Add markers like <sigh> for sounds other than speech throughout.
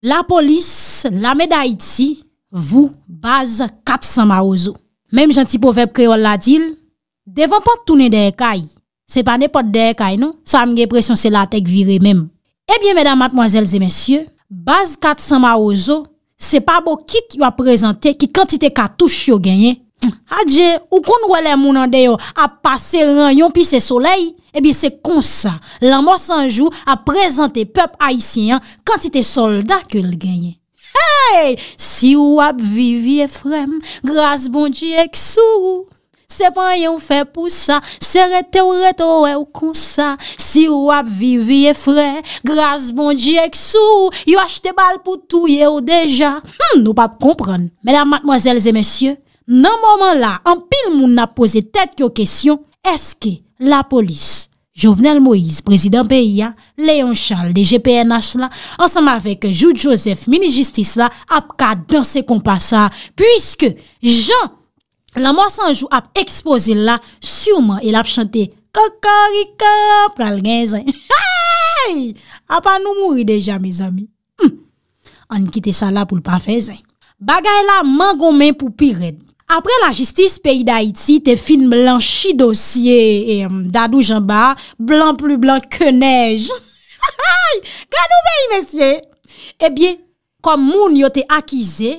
La polis, la me da iti, vou, baz 400 ma ozo. Mem janti povep kreol la dil, devan pot toune de ekay. Se pa ne pot de ekay nou, sa mge presyon se latek vire menm. Ebyen medan matmwazelze mensyo, baz 400 ma ozo, se pa bo kit ywa prezante ki kantite katouche yo genye. Adje, ou kon wèle mounan deyo a pase ran yon pi se soley. Ebi, eh se konsa, lan monsanjou a prezante pep aisyen kantite soldat ke l genye. Hey, si wap vivi e frem, graz bonji ek sou, se pan yon fe pou sa, se rete ou rete ou e ou konsa, si wap vivi e frem, graz bonji ek sou, yo achete bal pou touye ou deja. Hmm, nou pap kompran, mè la matmoazèl zè mèsyè, nan mouman la, an pil moun na pose tèt ki yo kesyon, eske la polis, Jovenel Moïse, prezident PIA, Léon Charles, DGPNH la, ansanm avèk Jou Joseph, mini-justice la, ap ka dansè kompassa. Puiske, Jean, la mòsanjou ap ekspozè la, souman, el ap chante, Kokoriko, pral gen zè. Ha! A pa nou mouri deja, mè zami. Hm! An kite sa la pou l'pa fè zè. Bagay la, man gò men pou pi redd. apre la jistis peyi da iti te fin blanchi dosye e dadou jamba blan plu blan ke nej. Ha <laughs> ha! Kan oube yi, mesye? Ebyen, kom moun yo te akize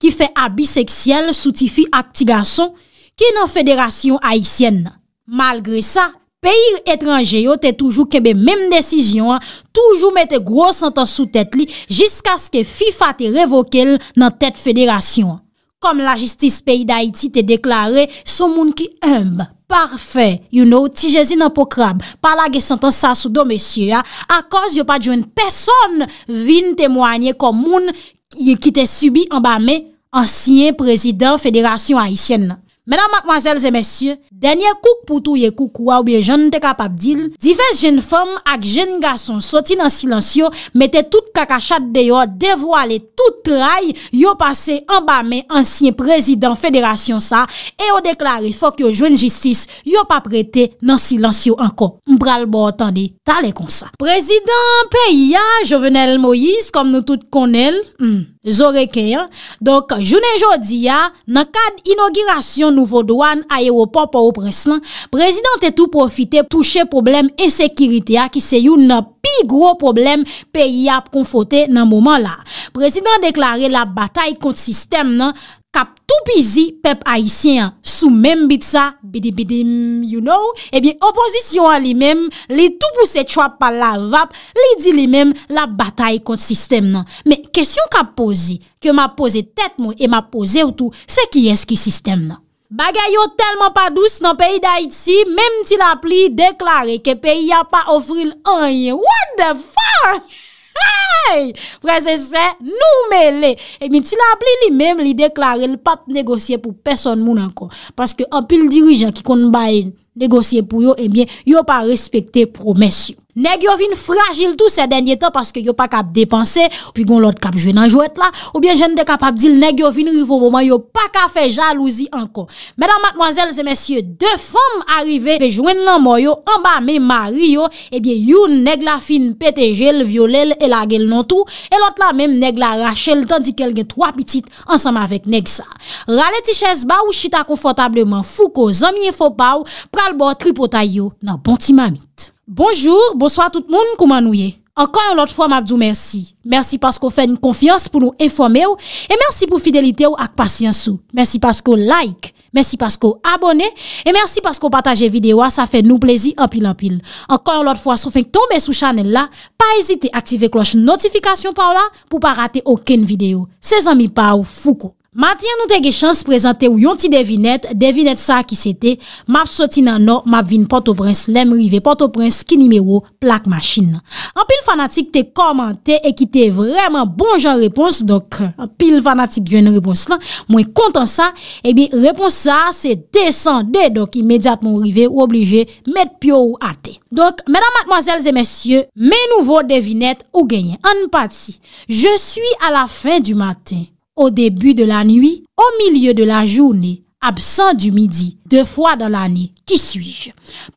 ki fe abiseksyel sotifi ak tiga son ki nan federasyon haisyen nan. Malgre sa, peyi etranje yo te toujou kebe mem desisyon toujou mette gros an tan sou tet li jiska se ke FIFA te revoke l nan tet federasyon. kom la jistis peyi da iti te deklarè, sou moun ki mb, parfait, you know, ti jezi nan pokrab, pala ge santan sa sou do mesye ya, a koz yo pa djwen person vin temwanyè kom moun ki te subi anba me, ansyen prezident federasyon Haitien nan. Menan, mademoiselles et messieurs, denye kouk poutou ye kouk waw biye jan nte kapap dil, divers jen fom ak jen gason soti nan silansyo, mette tout kakachat deyo, devwale tout trai, yo pase ambame ansyen prezident federation sa, e yo deklari fok yo jwen jistis, yo pa prete nan silansyo anko. Mbral bo otande, tale kon sa. Prezident P.I.A. Jovenel Moïse, kom nou tout konel, hmmm, Zoreke ya. Donk, jounen jodi ya, nan kad inaugurasyon nouvo douan ayewo popo ou pres nan, prezident etou profite touche problem e sekirite ya ki se yon nan pi gro problem peyi ap konfote nan mouman la. Prezident deklare la batay kont sistem nan. kap tou pizi pep Haitien sou mem bit sa, bidibidim, you know, ebi eh opozisyon an li mem, li tou pouse chwa pa la vap, li di li mem la batay kont sistem nan. Me, kesyon kap pozi, ke ma poze tet mo, e ma poze ou tou, se ki eski sistem nan. Bagay yo telman pa douz nan peyi d'Haiti, mem ti la pli deklare ke peyi ya pa ofri l'anyen. What the f**k? Hai, prese se nou me le, e mi ti la ap li li mem li deklare l pape negosye pou person moun anko, paske anpil dirijan ki kon baye negosye pou yo, e eh mi yo pa respekte promes yo. Neg yo vin fragil tou se denye tan Paske yo pa kap depanse Ou pi gon lot kap jwen nan jwet la Ou bien jen de kap ap dil neg yo vin rivo Bon man yo pa ka fe jalouzi anko Medan matmoazel se mesye De fom arive pe jwen nan mwoyo An ba me mari yo Ebyen eh yon neg la fin pete jel Violel e la gel non tou E lot la mem neg la rachel Tandik el gen 3 pitit ansam avek neg sa Rale ti ches ba ou chita konfotableman Fou ko zan miye fopaw Pral bo tripo tay yo nan bonti mami Bonjour, bonsoir tout moun kouman nou ye Ankan yon lot fwa mabdou mersi Mersi paskou fèn yon konfians pou nou enfome ou E mersi pou fidelite ou ak pasyans sou Mersi paskou like Mersi paskou abone E mersi paskou pataje videwa sa fè nou plezi apil-apil Ankan yon lot fwa sou fèn k tomè sou chanel la Pa esite aktive kloche notifikasyon pa ou la Pou pa rate oken videyo Se zan mi pa ou fou kou Matyen nou te ge chans prezante ou yon ti devinet, devinet sa ki sete, map soti nan nou, map vin, poto prens, lem rive, poto prens, ki nime ou, plak machin nan. An pil fanatik te komante e ki te vreman bon jan repons, dok, an pil fanatik yon repons lan, mwen kontan sa, ebi repons sa se desande, dok, imediatman rive ou oblive met pyo ou ate. Dok, menan matmazelze mesye, men nouvo devinet ou genyen, an pati, je suis a la fin du maten. au début de la nuit, au milieu de la journée, absent du midi, De fwa dan lani, ki suj?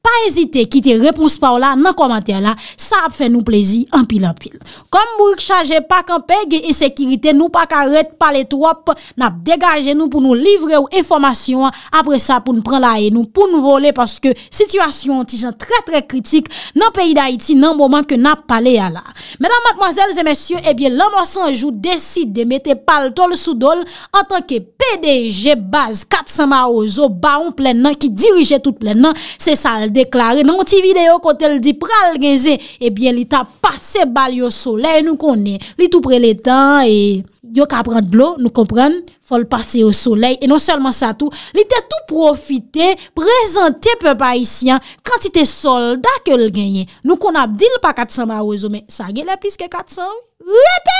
Pa ezite ki te repons pa ou la nan komantè la, sa ap fè nou plezi anpil anpil. Konm mwik chanje pa kan pege e sekirite nou pa kan ret pale trop, nap degaje nou pou nou livre ou informasyon apre sa pou nou pren la e nou, pou nou vole paske situasyon ti jan tre tre kritik nan peyi da iti nan mwomant ke nap pale ya la. Menan matmazèl zè mèsyon, ebyen lan mwosan jou deside de mette pal tol sou dol an tanke PDG baz katsan ma ou zo ba ou ple. ki dirije tout plen nan, se sa el deklare nan ti video kote el di pral genze, ebyen eh li ta pase bal yo soley nou konen, li tou pre le tan, e yo ka apren dlo, nou kompren, fol pase yo soley, e non selman sa tou, li te tou profite, prezante pe pa isyan, kantite solda ke l genye, nou konap dil pa 400 mawezo, me sa ge le pise ke 400, wete!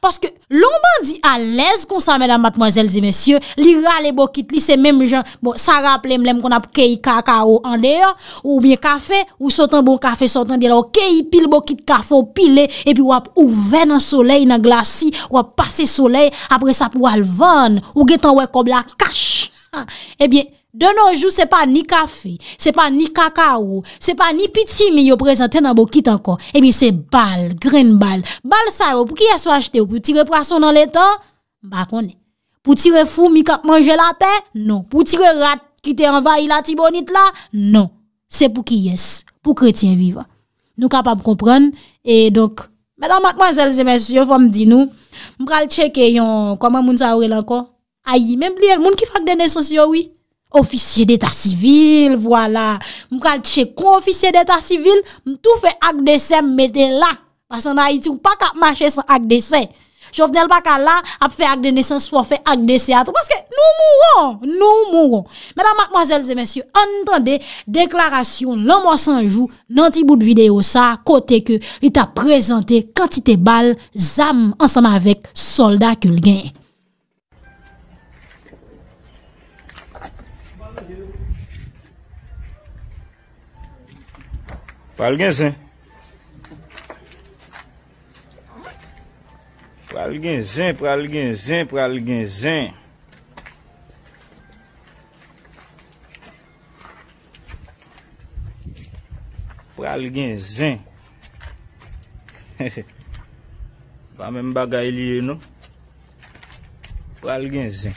Paske lombandi alèz konsa, mèdam matmozèl di mèsyè, li râle bokit, li se mèm jan, bon, sarap lèm lèm kon ap kèy kaka ou andè ya, ou mèy kafe, ou sotan bon kafe, sotan dè la, ou kèy pil bokit kafe, ou pile, epi wap ouve nan soley, nan glasi, wap pase soley, apre sa pou alvan, ou gètan wè kob la kach. Ah, Ebyen, eh De nou jou, se pa ni kafe, se pa ni kaka ou, se pa ni piti eh mi yo prezenten nan bo kit an kon. E mi se bal, gren bal. Bal sa yo, pou ki yes wachete ou pou tire prason nan letan? Bak one. Pou tire fou mikap manjelate? Non. Pou tire rat ki te envahi la ti bonit la? Non. Se pou ki yes, pou kretien viva. Nou kapab kompren. E dok, mwenan matman zelze mensyo, fom di nou, mbral cheke yon koman moun sa wrel an kon. Ay, menm li el, moun ki fak dene sos yo wii? Oficier d'Etat Sivil, voilà. Mwen kal che kon ofisier d'Etat Sivil, mwen tou fè ak desè mwen mette la. Pasan na iti wou pa kap mache san ak desè. Chou fnel pa ka la ap fè ak de nesans fò fè ak desè ato. Paske nou moun wou, nou moun wou. Mwen dan mademoiselles et messieurs, anitande, deklarasyon lan mwen sanjou nan ti bout videyo sa, kote ke li ta prezante kantite bal zam ansama vek solda ke lgenye. Pwa al gen zin. Pwa al gen zin, pwa al gen zin, pwa al gen zin. Pwa al gen zin. Pwa <laughs> men bagay liye nou. Pwa al gen zin.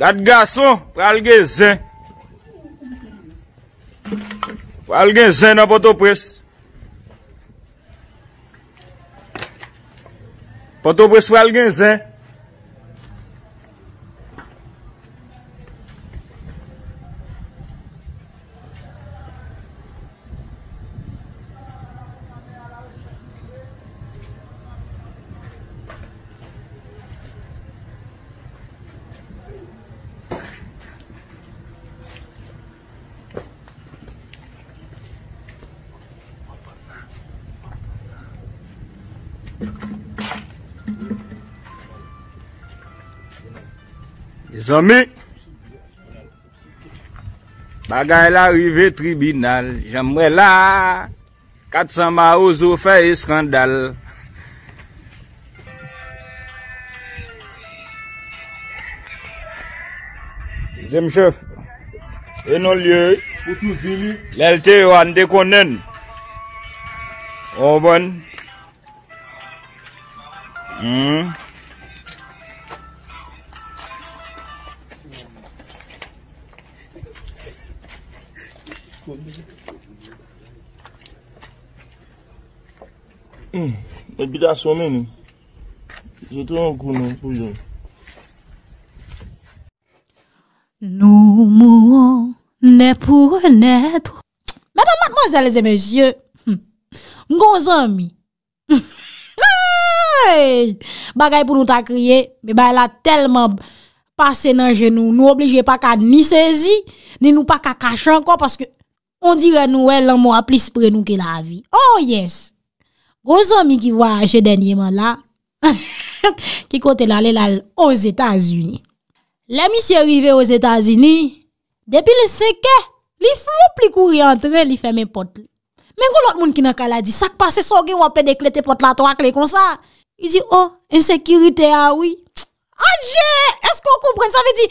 Dat gaso, pa al gen zen. Pa al gen zen nan poto pres. Poto pres pa al gen zen. Zomik, bagay la wive tribinal, jomwe la, katsan ma ouzo fe iskandal. Zemchef, enon liye, lelte yo an dekonnen, obon. Mwen hmm. non, hmm, <laughs> bid a somen nou. Jotou an kou nou pou jen. Nou mou an, ne pou netou. Mwen dan matman zelze men sye. Ngonzami. Bagay pou nou ta kriye, me ba ela telman pase nan jenou. Nou oblije pa ka ni sezi, ni nou pa ka kache anko, paske on dire nou elan mou a plis pre nou ke la vi. Oh yes! Gon zon mi ki vwa aje denye man la, <laughs> ki kote lale lal o Zetazuni. Lè mi se rive o Zetazuni, depi le seke, li flop li kouri an tre, li fèmè pot. Men goun lout moun ki nan kaladi, sak pa se soge wapè de kle te pot la to akle kon sa. I di, oh, en sekirite a oui. <tsk> Adje, esk kon koupren, sa ve di...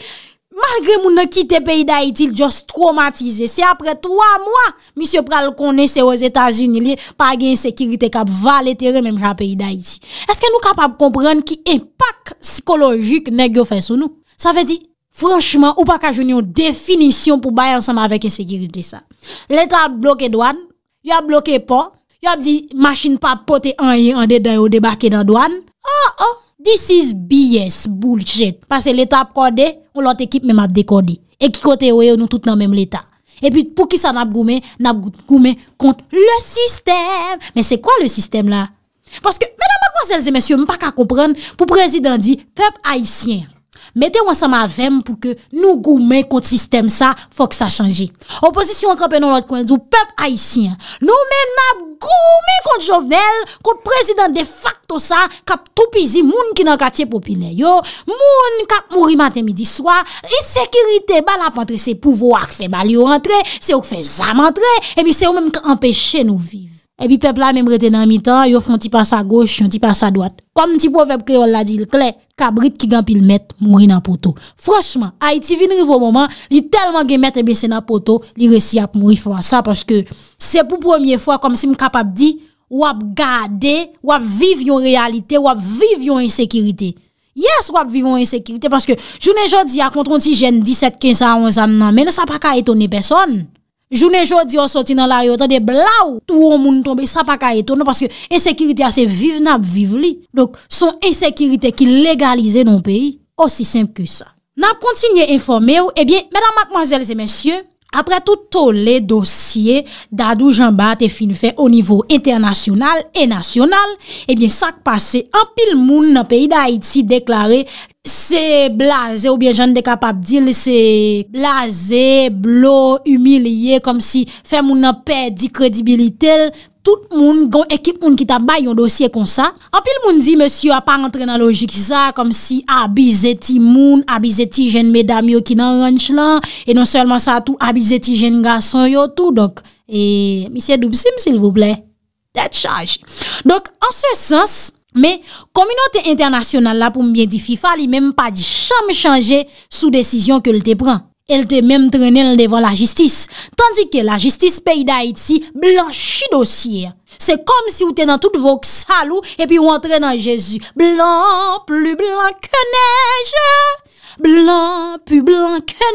Malgre moun an ki te peyi da iti, il jost traumatize. Se apre 3 mwa, misyo pral konen se yo Etats-Unis li, pa gen yon sekirite kap val etere menm jan peyi da iti. Eske nou kapap kompren ki impak psikologik nek yo fè sou nou? Sa fè di, franchman, ou pa ka joun yon definisyon pou bay ansam avèk yon sekirite sa. L'Etat blokè douan, yon blokè pan, yon di, machin pa pote an yon an de dayo debakè dan douan. An ah, an! Oh, This is BS, bullshit. Parce que l'État a prôdé, ou l'autre équipe même a prôdé. Et qui prôdé, oui, nous toutes dans même l'État. Et puis, pour qui ça n'a prôdé, n'a prôdé contre le système. Mais c'est quoi le système là? Parce que, mesdames, mademoiselles et messieurs, m'en pas qu'à comprendre, pou président dit, peuple haïtien, Metè wansan ma vem pou ke nou goume kont sistem sa, fòk sa chanji. Oposisyon krepe nou lòt kwen djou pep haisyen, nou men ap goume kont jovenel, kont prezident de facto sa, kap toupizi moun ki nan katye popine yo, moun kap mouri maten midi swa, e sekirite ban ap antre se pouvo ak fe bal yo antre, se ou fe zam antre, e mi se ou men empèche nou vive. epi pepla men brete nan mitan, yo fwantipan sa goch, fwantipan sa dwat. Kom niti pou vep kreol la di l kle, kabrit ki gampil met, mwri nan poto. Froschman, a iti vin rivo moman, li telman gen met e besen nan poto, li resi ap mwri fwa sa, paske se pou pwomye fwa, kom si m kapap di, wap gade, wap viv yon realite, wap viv yon insekirite. Yes, wap viv yon insekirite, paske jounen jodi akonton ti jen 17-15 an nan men, sa pa ka etone personn. Jounen jodi ou soti nan laryotan de bla ou, tou ou moun tombe, sa pa kaye ton nou, paske ensekiriti ase vive nan ap vive li. Donk, son ensekiriti ki legalize nan peyi, osi sempe ku sa. Nan kontinye informe ou, e eh bie, menan matmanjel se mensyen, apre touto le dosye dadou jamba te fin fe o nivou internasyonal e nasyonal, e eh bie, sak pase apil moun nan peyi da Haiti deklare Se blaze ou bien jan de kapap dil se blaze, blo, humiliye kom si fe moun apè di kredibilitel Tout moun, ekip moun ki tabay yon dosye kon sa Anpil moun di monsi yo apan rentre nan logik sa kom si abizeti moun, abizeti jen medam yo ki nan ranch lan E non selman sa tou abizeti jen ga son yo tou E misye dup sim sil vouble, det chaj Donk an se sens Me, kominote internasyonal la pou mbyen di FIFA li mèm pa di chanm chanje sou desisyon ke l te pran. El te mèm trene l devan la jistis. Tandik ke la jistis peyi da iti, blan chi dosye. Se kom si ou te nan tout vok salou e pi ou entre nan Jezu. Blan, plu blan ke nej. blanc, plus blanc que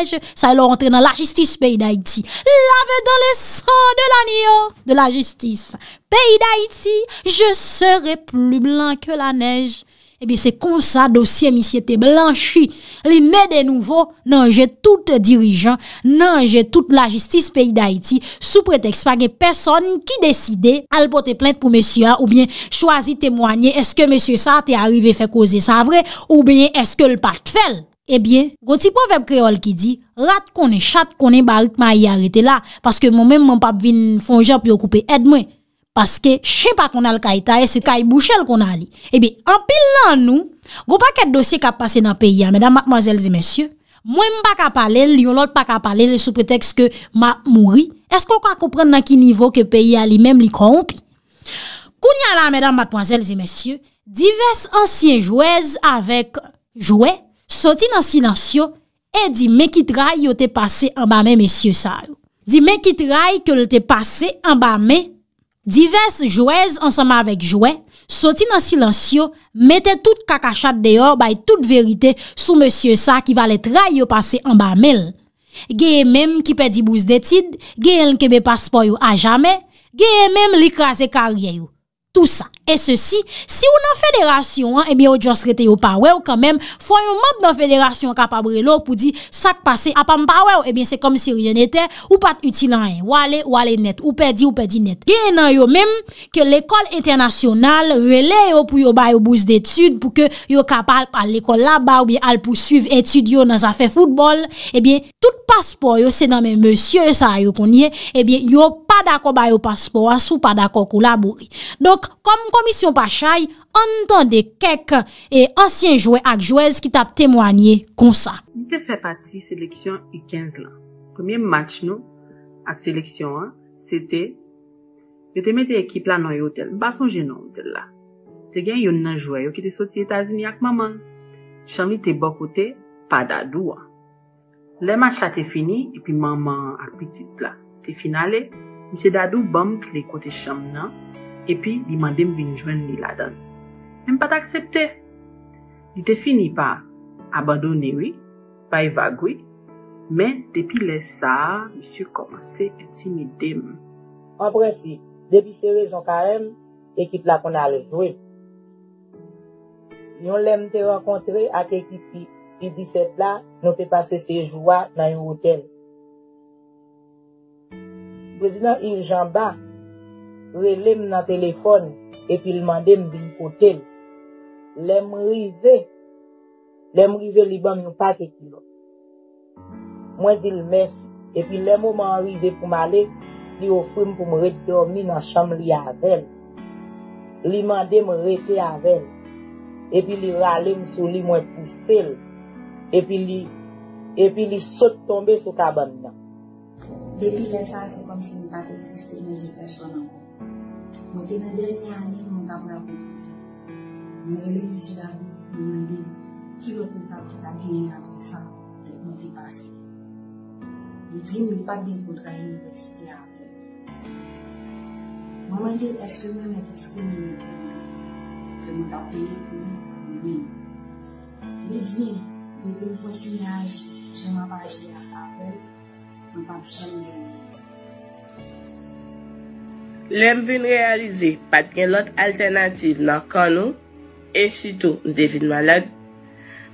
neige. Ça, il rentre dans la justice, pays d'Haïti. Lave dans le sang de l'agneau de la justice. Pays d'Haïti, je serai plus blanc que la neige. Ebyen eh se konsa dosye misye te blanchi, li ne de nouvo nanje tout dirijan, nanje tout la jistis peyi da iti sou pretex pa gen peson ki deside alpote plente pou mesya oubyen chwazi temwanyen eske mesye sa te arrive fe koze sa vre oubyen eske l pat fèl. Eh Ebyen, gonti pou vep kreol ki di, rat konen chat konen barik ma yi arete la, paske moun men moun pap vin fonja pyo koupe edmwen. Paske, chen pa kon al kaita e se kai bouchel kon ali. Ebi, an pil lan nou, gwo pa ket dosye kap pase nan peyi an, medan, madmoazel, zi mensyo, mwen m pa kap ale, li yon lot pa kap ale, le sou preteks ke ma mouri. Esko kwa koupren nan ki nivou ke peyi ali, menm li kounpi. Kouni an la, medan, madmoazel, zi mensyo, divers ansyen jwèz avèk jwè, soti nan silansyo, e di me ki trai yo te pase an ba men, mensyo, sa yo. Di me ki trai yo te pase an ba men, Divers jouez ansama vek jouen, soti nan silansyo, mette tout kakachat deyor bay tout verite sou monsye sa ki valet ray yo pase an ba mel. Geye menm ki pedibouz detid, geyen kebe paspo yo a jame, geye menm likrase karye yo. Tout sa. E se si, si ou nan federasyon an, e eh bie ou jons rete yo pa wew kanmem, fwa yon map nan federasyon kapabre lo pou di sak pase apan pa wew, e bie se kom si yon ete, ou pat uti nan en, wale net, ou pedi net. Gen nan yo mem, ke l'ekol internasyonal rele yo pou yo bayo bouz detude pou ke yo kapal pa l'ekol la ba ou bi al pou suiv etude yo nan zafè foudbol, e eh bie tout paspor yo, se nan men monsye sa yo konye, e eh bie yo pa dako bayo paspor, sou pa dako kou la bori. Donk, kom komisyon pa chay, an dan de kek e ansyen jouè ak jouèz ki tap temwanyè kon sa. Ni te fè pati seleksyon i 15 lan. Komye match nou ak seleksyon an, se te yo te mette ekip la nan yotel. Bason jenon yotel la. Te gen yon nan jouè yo ki te sot si Etats-Unis ak maman. Chambi te bokote pa dadou an. Le match la te fini, epi maman ak pitipla. Te finalè, misi dadou bom kli kote chamb nan Epi, di mandem vinjwen li ladan. Mwen pat aksepte. Di te fini pa. Abandoni wi, pa evagwi. Men, depi le sa, mi sye komanse eti ni dem. An prensi, depi se rezon karem, ekip la kon ale jwe. Yon lem te rakontre ak ekip li. Ki di sepla, nou te pase sej wwa nan yon hotel. Prezident il jamba, Relem nan telefon, epi l mandem bin kote l. Lem rive, lem rive li bam yon pak eti l. Mwen zil mes, epi lem ou man rive pou male, li ofrim pou mrede yon mi nan chanm li avel. Li mandem rete avel, epi li ralem sou li mwen puse l. Epi li, epi li sot tombe sou kabam nan. Depi lè sa, se kom si mi pati eksiste yon jen person anko. Mwen te nan den mi ane mwen ta vla pou pou se. Mwen rele mwen se la moun. Mwen mwen dey ki mwen te ta gwenye apre sa. Te mwen te pase. Li di mwen pa dey kontra yon resite avel. Mwen mwen dey eske mwen meteske mwen mwen mwen mwen. Ke mwen ta pene pou mwen mwen mwen. Li di mwen dey pou mwen fwensi mwen aje. Jen mwen pa reje avel. Mwen pa fichan gwenye. Lem vin realize pat gen lot alternatif nan kon nou, e sitou m devin malad,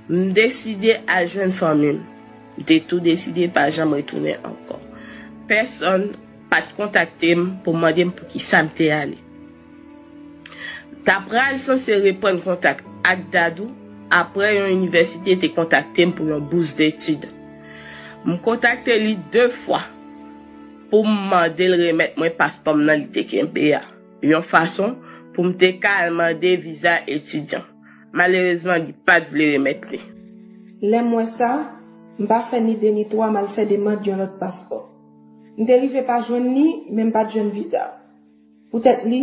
m deside a jwen fomim, de tou deside pa jan m retounen ankon. Person pat kontakte m pou mwadim pou ki samte ale. Ta pra lisan se repon kontakte ak dadou, apre yon universite te kontakte m pou yon bouse detide. M kontakte li defwa, pou m mande l remet mwen paspom nan li teke m beya. Yon fason pou m te ka al mande viza etidyan. Malerezman li pat vle remet li. Lem mwen sa, m pa fè ni deni to a mal fè deman dyon lot paspom. N delive pa joun ni, menm pat joun viza. Poutet li,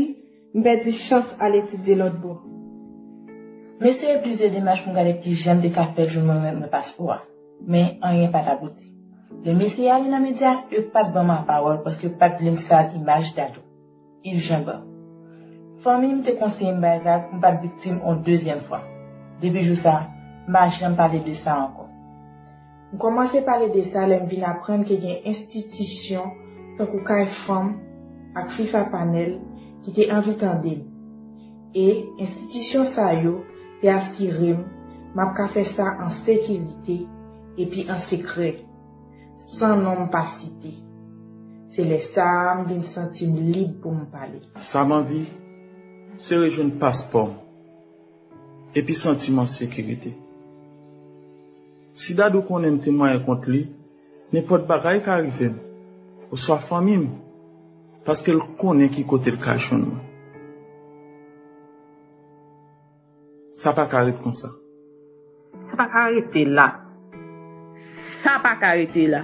m pe di chanf al etidye lot bo. Me se yon plize deman ch m gade ki jen de ka fè joun mwen reme paspom a. Men, an yon pat agouti. Le mese yal yon amedya, yon pat banman pawol poske yon pat blen sal imaj datou. Yon jen ban. Fon mi mte konsey mbezak mpa biktim an dezyen fwa. Debej ou sa, ma jen ban de desa an kon. M komanse pale de sa, lèm vin apren ke gen institisyon ton kou ka e fon ak FIFA panel ki te anvitande. E institisyon sa yo, pe asirem, map ka fe sa an sekilite epi an sekre. Sanman vi, se rejoun paspon, epi sentiman sekirete. Si dadou konen temoye kont li, ne pot bagay ka rivem, ou swa famim, paske l konen ki kote l ka jounman. Sa pa ka rite kon sa. Sa pa ka rite la. Sa pa karete la.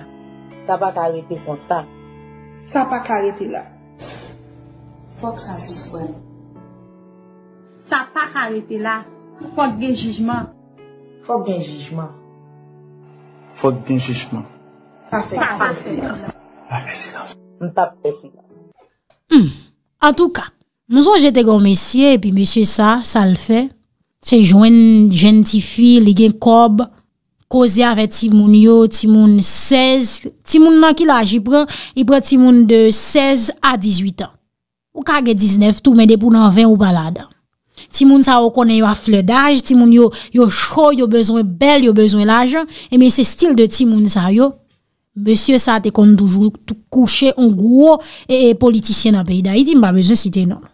Sa pa karete kon sa. Sa pa karete la. Fok sa suswen. Sa pa karete la. Fok gen jijman. Fok gen jijman. Fok gen jijman. Sa pa karete la. Sa pa karete la. Sa pa karete la. Hmm. En tou ka, mou son jete gwa mèsyè, pi mèsyè sa, sa l fè. Se jwen jentifi, li gen kob, Koze avè timoun yo, timoun 16, timoun nan ki laj i pre, i pre timoun de 16 a 18 an. Ou kage 19, tou mède pou nan 20 ou balada. Timoun sa wakone yo afle daj, timoun yo yo choy, yo bezwen bel, yo bezwen laj, eme se stil de timoun sa yo, besye sa te kon toujou tou kouche, ou gwo, e politisyen nan peyda. I di mba bezwen si te nan.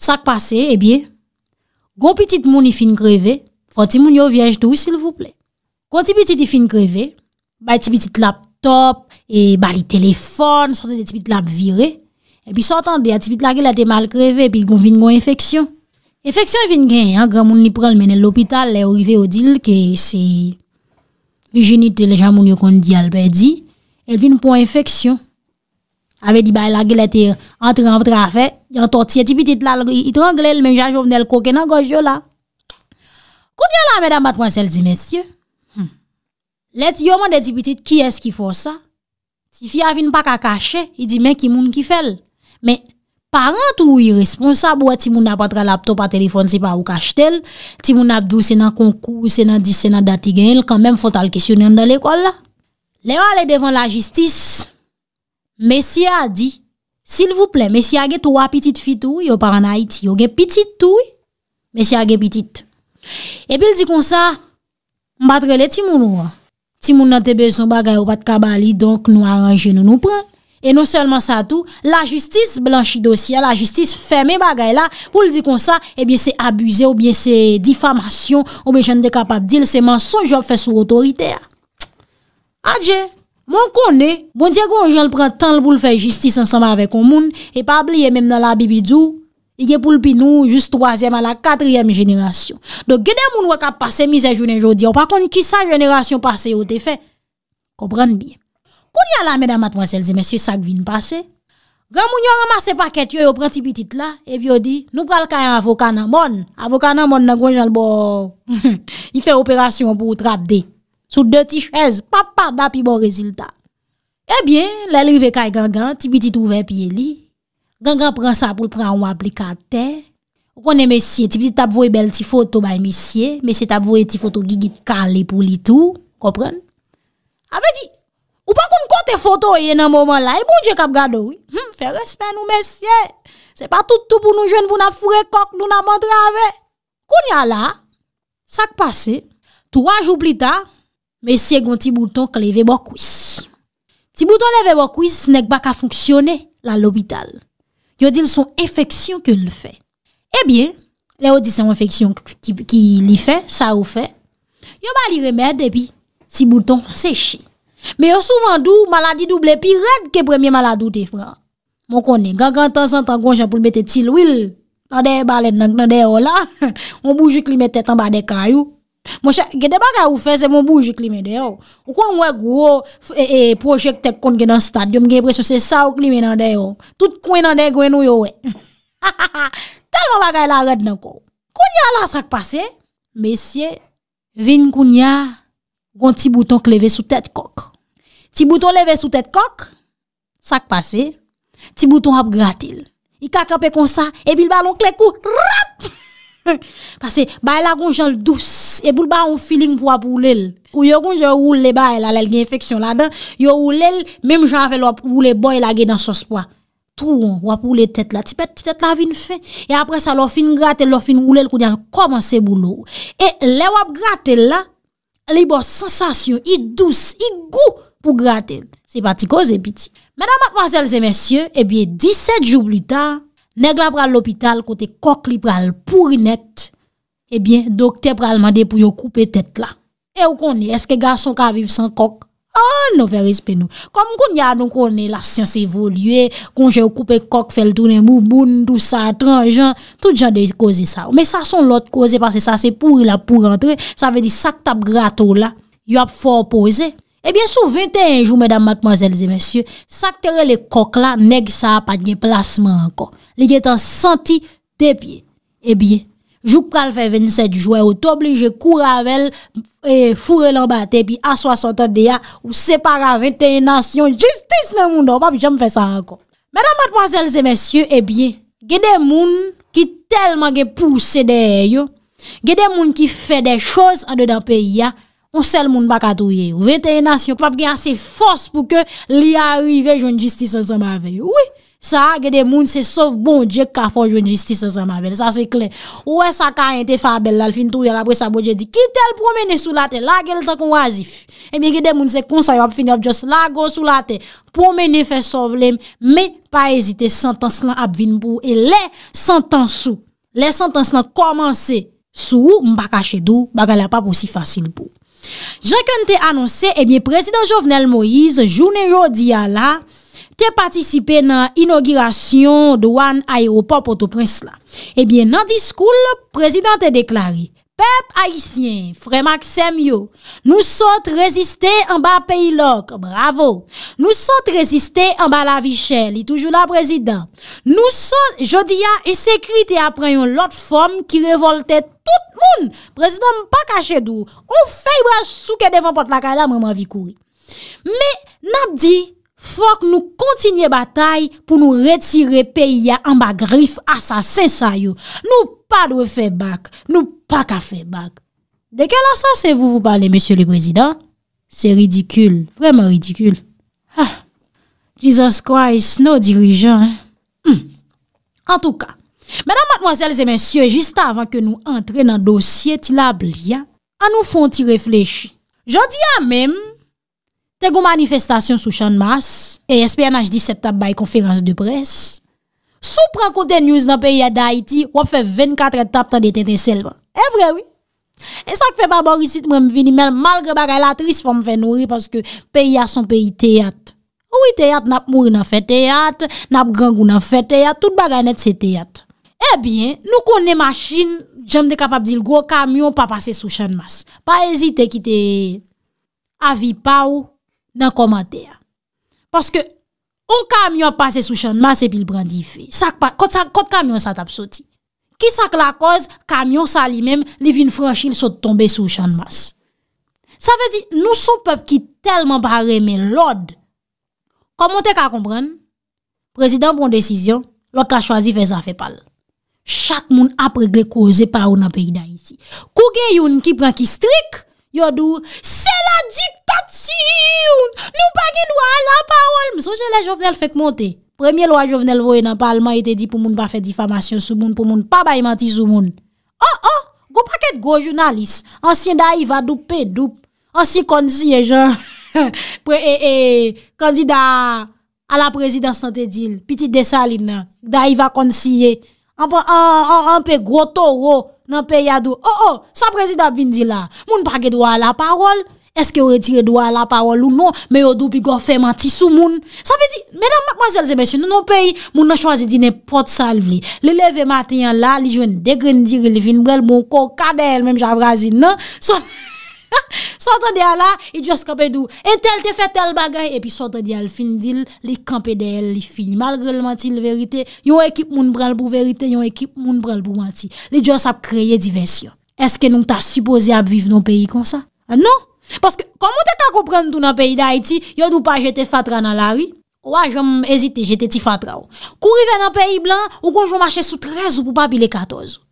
Sak pase, e eh bie, gwo pitit moun i fin greve, fò timoun yo viej dou, sil vouple. Kon tipi ti ti fin kreve, bay tipi ti lap top, e bali telefon, sante tipi ti lap vire, e pi sante an de, tipi ti la gil ete mal kreve, e pi kon vin kon infeksyon. Efeksyon vin gen, an gran moun li pral menen l'opital, le orive odil, ke se, e geni te le jan moun yo kon di albe di, el vin pou infeksyon. A ve di bay la gil ete, an tre an vre a fe, yon tot si, tipi ti la, it rangle, el men jan jo vne, el koke nan goj yo la. Koun gen la, mèdam bat moun selzi mèsyè, Let yo man de ti pitit, ki es ki fò sa? Si fi avin pa ka kache, hi di men ki moun ki fèl. Me, parent ou yi responsa, boye ti moun apatre laptop a telefon, se pa ou kache tel, ti moun apdou senan konkou, senan dis, senan dati gen, il kambèm fò tal kesyon yon dan l'ekol la. Le yo ale devan la jistis, mesi a di, sil vouple, mesi a ge tou apitit fitou, yo paran a iti, yo ge pitit tou, mesi a ge pitit. E pi li di kon sa, mbatre le ti moun ou an, Ti moun nan te bezon bagay ou pat kabali, donk nou aranje nou nou pran. E non selman sa tou, la justice blanchi dosya, la justice ferme bagay la, pou l di kon sa, e eh bie se abuze ou bie se difamasyon, ou bie jen de kapap dil, se manson jop fe sou otoriter. Adje, moun kon ne, bon diye kon jen l pran tan l pou l fe justice ansanman avek kon moun, e pa bliye menm nan la bibidou, I gen pou l'pi nou, jist 3èm a la 4èm jenerasyon. Do gede moun wak ap pase misè jounen jodi an, pakon ki sa jenerasyon pase yo te fe? Kompran biye. Koun yal la, mèdamat mwanselze, mèsyè sak vin pase? Gran moun yon ramase paket yo, yo pran ti bitit la, e biyo di, nou pral kaya avokan nan moun. Avokan nan moun nan gwen janl bo... Y <laughs> fe operasyon pou ou trapde. Sou de ti chèz, pa pa da pi bon reziltat. E biye, lè l'rive kaya gen gen, ti bitit ouve piye li, Gan gran pran sa pou pran ou aplikatè. Ou konen mesye, ti piti tap vwe bel ti foto bay mesye. Mesye tap vwe ti foto gigit kalè pou litou. Kopren? A ve di, ou pa kon kon te foto ye nan momon la, e bon je kap gado ou? Hm, fè respè nou mesye. Se pa tout tout pou nou jen pou na fure kok nou na mèdre avè. Kon ya la, sak pase, tou anjou plita, mesye gwen ti bouton kleve bokwis. Ti bouton leve bokwis, nek pa ka founksyone la lopital. Yo dil son efeksyon ke li fe. Ebyen, le yo di son efeksyon ki li fe, sa ou fe, yo ba li remerde bi, si bouton seche. Me yo souvan dou, maladi double, pi red ke premye maladou te fra. Mon konen, gangan tan san tangon jan pou li mette tilwil, nan de baled nan, nan de ola, <laughs> on boujik li mette tan ba de kayou. Monshe, gede baga ou fe, se moun boujik li me deyo Ou kon mwen gwo e, e, projek tek kont genan stadion Gen presyo se sa ou li me nan deyo Tout kwen nan deyo gwen nou yo we Ha ha ha, talman baga e la red nan kou Kounya la sak pase Mesye, vin kounya Gon ti bouton kleve sou tet kok Ti bouton leve sou tet kok Sak pase Ti bouton ap gratil I ka kape kon sa, e bil balon kle kou Rap! <laughs> Pase baye la kon jen l dous, e bou l ba an filin pou wap oulel. Ou yo kon jen oule baye la, l el gen infeksyon la dan, yo oulel, menm jen afe l wap oule boy la gen dans sos pwa. Tou wap oule tet la, ti pet ti tet la vin fe. E apre sa l wap fin gratel, l wap fin oulel kou jen l komanse bou nou. E le wap gratel la, li bo sensasyon, i dous, i gou pou gratel. Se pati koze piti. Menan matvazelze mensyen, eh e biye 17 jou blu ta, Neg la pral l'opital, kote kok li pral pour net, ebyen, eh dokte pral made pou yo koupe tet la. E ou koni, eske gason ka vive san kok? An, ah, nou feris pe nou. Kom kon ya nou koni, la sians evolye, kon je yo koupe kok, fel tournen mouboun, tout sa, tranjan, tout jan dey koze sa. Me sa son lot koze, pase sa se pour la pour rentre, sa ve di sak tap grato la, yo ap for pose. Ebyen sou 21 jou mèdam matman zèl zè mèsyou, sakte re le kok la, neg sa apat gen plasman anko. Li gen tan santi te piye. Ebyen, jou pral fè 27 jou, e ou toble je kou ravel fure lan ba te piye, a 60 an de ya, ou se para 21 nasyon, justice nan eh moun do, papi jèm fè sa anko. Mèdam matman zèl zè mèsyou, ebyen, gen de moun ki telman gen pousse deye yo, gen de moun ki fè dey chòz an de dan peyi ya, Onsel moun baka touye, ou veteye nasyon, pap gen ase fos pou ke li arive joun jistis an san ma vey. Ouye, sa a gede moun se sov bon, diye ka fos joun jistis an san ma vey, sa se kle. Ouye, sa ka ente fabel lal fin touye, la bre sa bodje di, ki tel promene sou late, lage lta kon wazif. Emi eh gede moun se konsay wap fini wap jos lago sou late, promene fe sov lem, me pa ezite santans lan ap vin pou, e le santans sou, le santans lan komanse, sou ou mba kache dou, bagan la pap ou si fasil pou. Jakon te anonsè, eh prezident Jovenel Moïse, jounèro di ala, te patisipe nan inogirasyon douan aeroport potoprens la. Ebyen eh nan diskoul, prezident te deklari. pep haisyen, frey maksem yo, nou sot reziste an ba peyi lok, bravo, nou sot reziste an ba la vichel, itoujou la prezident, nou sot jodia esekrite aprenyon lot fom ki revolte tout moun, prezident mpa kache dou, ou fey bra souke devan pot lakala mwen ma vikou. Me, nap di, fok nou kontinye batay pou nou retire peyi ya an ba grif asasensay yo, nou Pa dwe fè bak, nou pa ka fè bak. De ke lan san se vous vous parlez, monsieur le président? Se ridicule, vremen ridicule. Ah. Jesus Christ, nou dirijan. Hmm. En tout cas, mesdames, mademoiselles et messieurs, juste avant que nous entrez dans le dossier, t'il a bien à nous font y réfléchir. Je dis à même, te gout manifestation sous chan masse et espère na je dis septembre by conférence de presse, Sou prekote njouz nan peyi ya da iti, wap fe 24 etap tan deten ten selman. E vre wii. E sa k fe babo risit mwen mwen vinimel, malge baka la tris fom fè nouri, paske peyi ya son peyi teyat. Ou teyat nap mouri nan fè teyat, nap gangou nan fè teyat, tout bagay net se teyat. E bie, nou konen masjin, jem de kapap dil go, kamyon pa pase sou chan mas. Pa ezite ki te avi pa ou nan komanteya. Paske... Un kamyon pase sou chanmas epil brandi fe. Sak pa, kote kamyon sa tap soti. Ki sak la koz, kamyon sa li mem, li vin franchil sot tombe sou chanmas. Sa vezi, nou sou pep ki telman pa reme lode. Koman te ka kompren? Prezident bon desisyon, lot la chwazi fe zafepal. Chak moun ap regle kou ose pa ou nan pe yida yisi. Kou gen yon ki brand ki strik, Yo dou, se la diktatiu! Nou pa gen wala parol! Mso jen la jovenel fek monte. Premier loi jovenel voye nan palman, ite di pou moun pa fe difamasyon sou moun, pou moun pa baymanti sou moun. Oh, oh! Gopaket go jounalist! Ansyen da yi va dup pe dup! Ansy kon siye jan! <laughs> Pre e, e, e, kandida a la prezidansante dil, pitit desalina, da yi va kon siye. An pe, an, an, an, an, an pe groto ro! nan pe yadou. Oh oh, sa prezidab vin di la. Moun bagye dwa la parol. Eske yon retire dwa la parol ou non, me yon dupi gofèman tisou moun. Sa pe di, menam, mansel zemesyo, nan nan pe yi, moun nan chwazi di ne pot salvi. Le leve matenyan la, li jwen degrendi, li vin brel, moun koka del, menm jan brazi nan. Sa... Sotan <laughs> ah, non. de ala, idios kapèdou, entel te fè tel bagay, epi sotan de al fin dil, li kampèdè el, li fin. Malgrè l mati l verite, yon ekip moun branl pou verite, yon ekip moun branl pou mati. Lidios ap kreye divensyon. Eske nou ta supose ap vive nou peyi kon sa? Non. Paske, komou te ta komprende tou nan peyi da iti, yon doupa jete fatra nan la ri? Ouwa, jom ezite, jete ti fatra oh. ou. Kou rive nan peyi blan, ou kon jom ache sou trez ou pou pa bile katoz ou.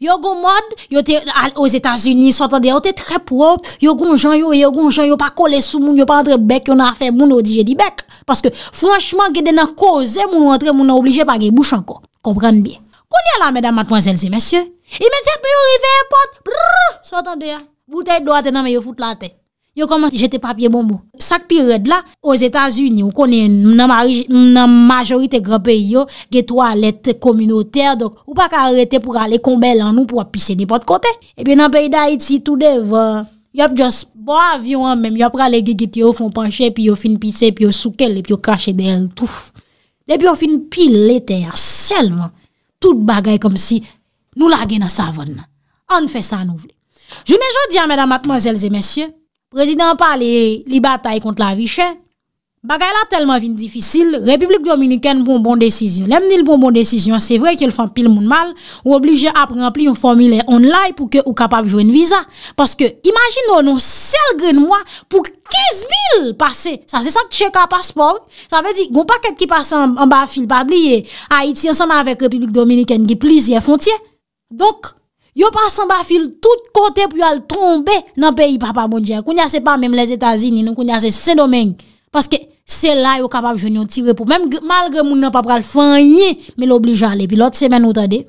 Yo gon mode, yo te aux États-Unis, s'entendez, yo te très propre, yo gon gens yo, yo gon gens yo pas collé sous moun, yo pas entre bec, yo n'a fait moun au DJ di bec parce que franchement, gade nan cause moun entre moun obligé pas gè bouche encore. Comprendre bien. Qu'on y a là mesdames, mademoiselles et messieurs, immédiatement yo rive porte, s'entendez, bouteille droite nan mais yo fout la tête. Yo koman ti jete papye bombo. Sak pi red la, o Zetas Uni, ou konen, nou nan majorite grape yo, getou alet komunoter, ou pa ka arete pou alet kombel an nou, pou ap pise nipot kote. E pi nan peyda Haiti, tout dev, yop just bo avyon an men, yop rale geget yo fon panche, pi yo fin pise, pi yo soukel, pi yo kache del, touf. Depi yo fin pil lete, selman, tout bagay kom si, nou la gen a savon. An fè sa nou vle. Jounè jò diyan, mèdam akman zèl zè mèsyè, Prezident pa li batay kont la vichè. Bagay la telman vin difisil. Republik Dominikèn bon bon desisyon. Lem ni l bon bon desisyon. Se vre ki l fan pil moun mal. Ou oblige ap rempli yon formile online pou ke ou kapab jouen viza. Paske imajin nou nou sel gren mwa pou 15 mil pase. Sa se san tche ka pasport. Sa ve di goun pa ket ki pase an ba fil pabli. A iti ansanm avèk Republik Dominikèn ki plizye fontye. Donk. Yo pasan ba fil tout kote pou yo al tombe nan peyi papa moun diye. Kounyase pa mèm les Etats-Unis, kounyase Saint-Domingue. Paske sel la yo kapap joun yon tire pou. Mèm malre moun yon papal fanyen, me lo bli jale. Pi lot semen ou tade,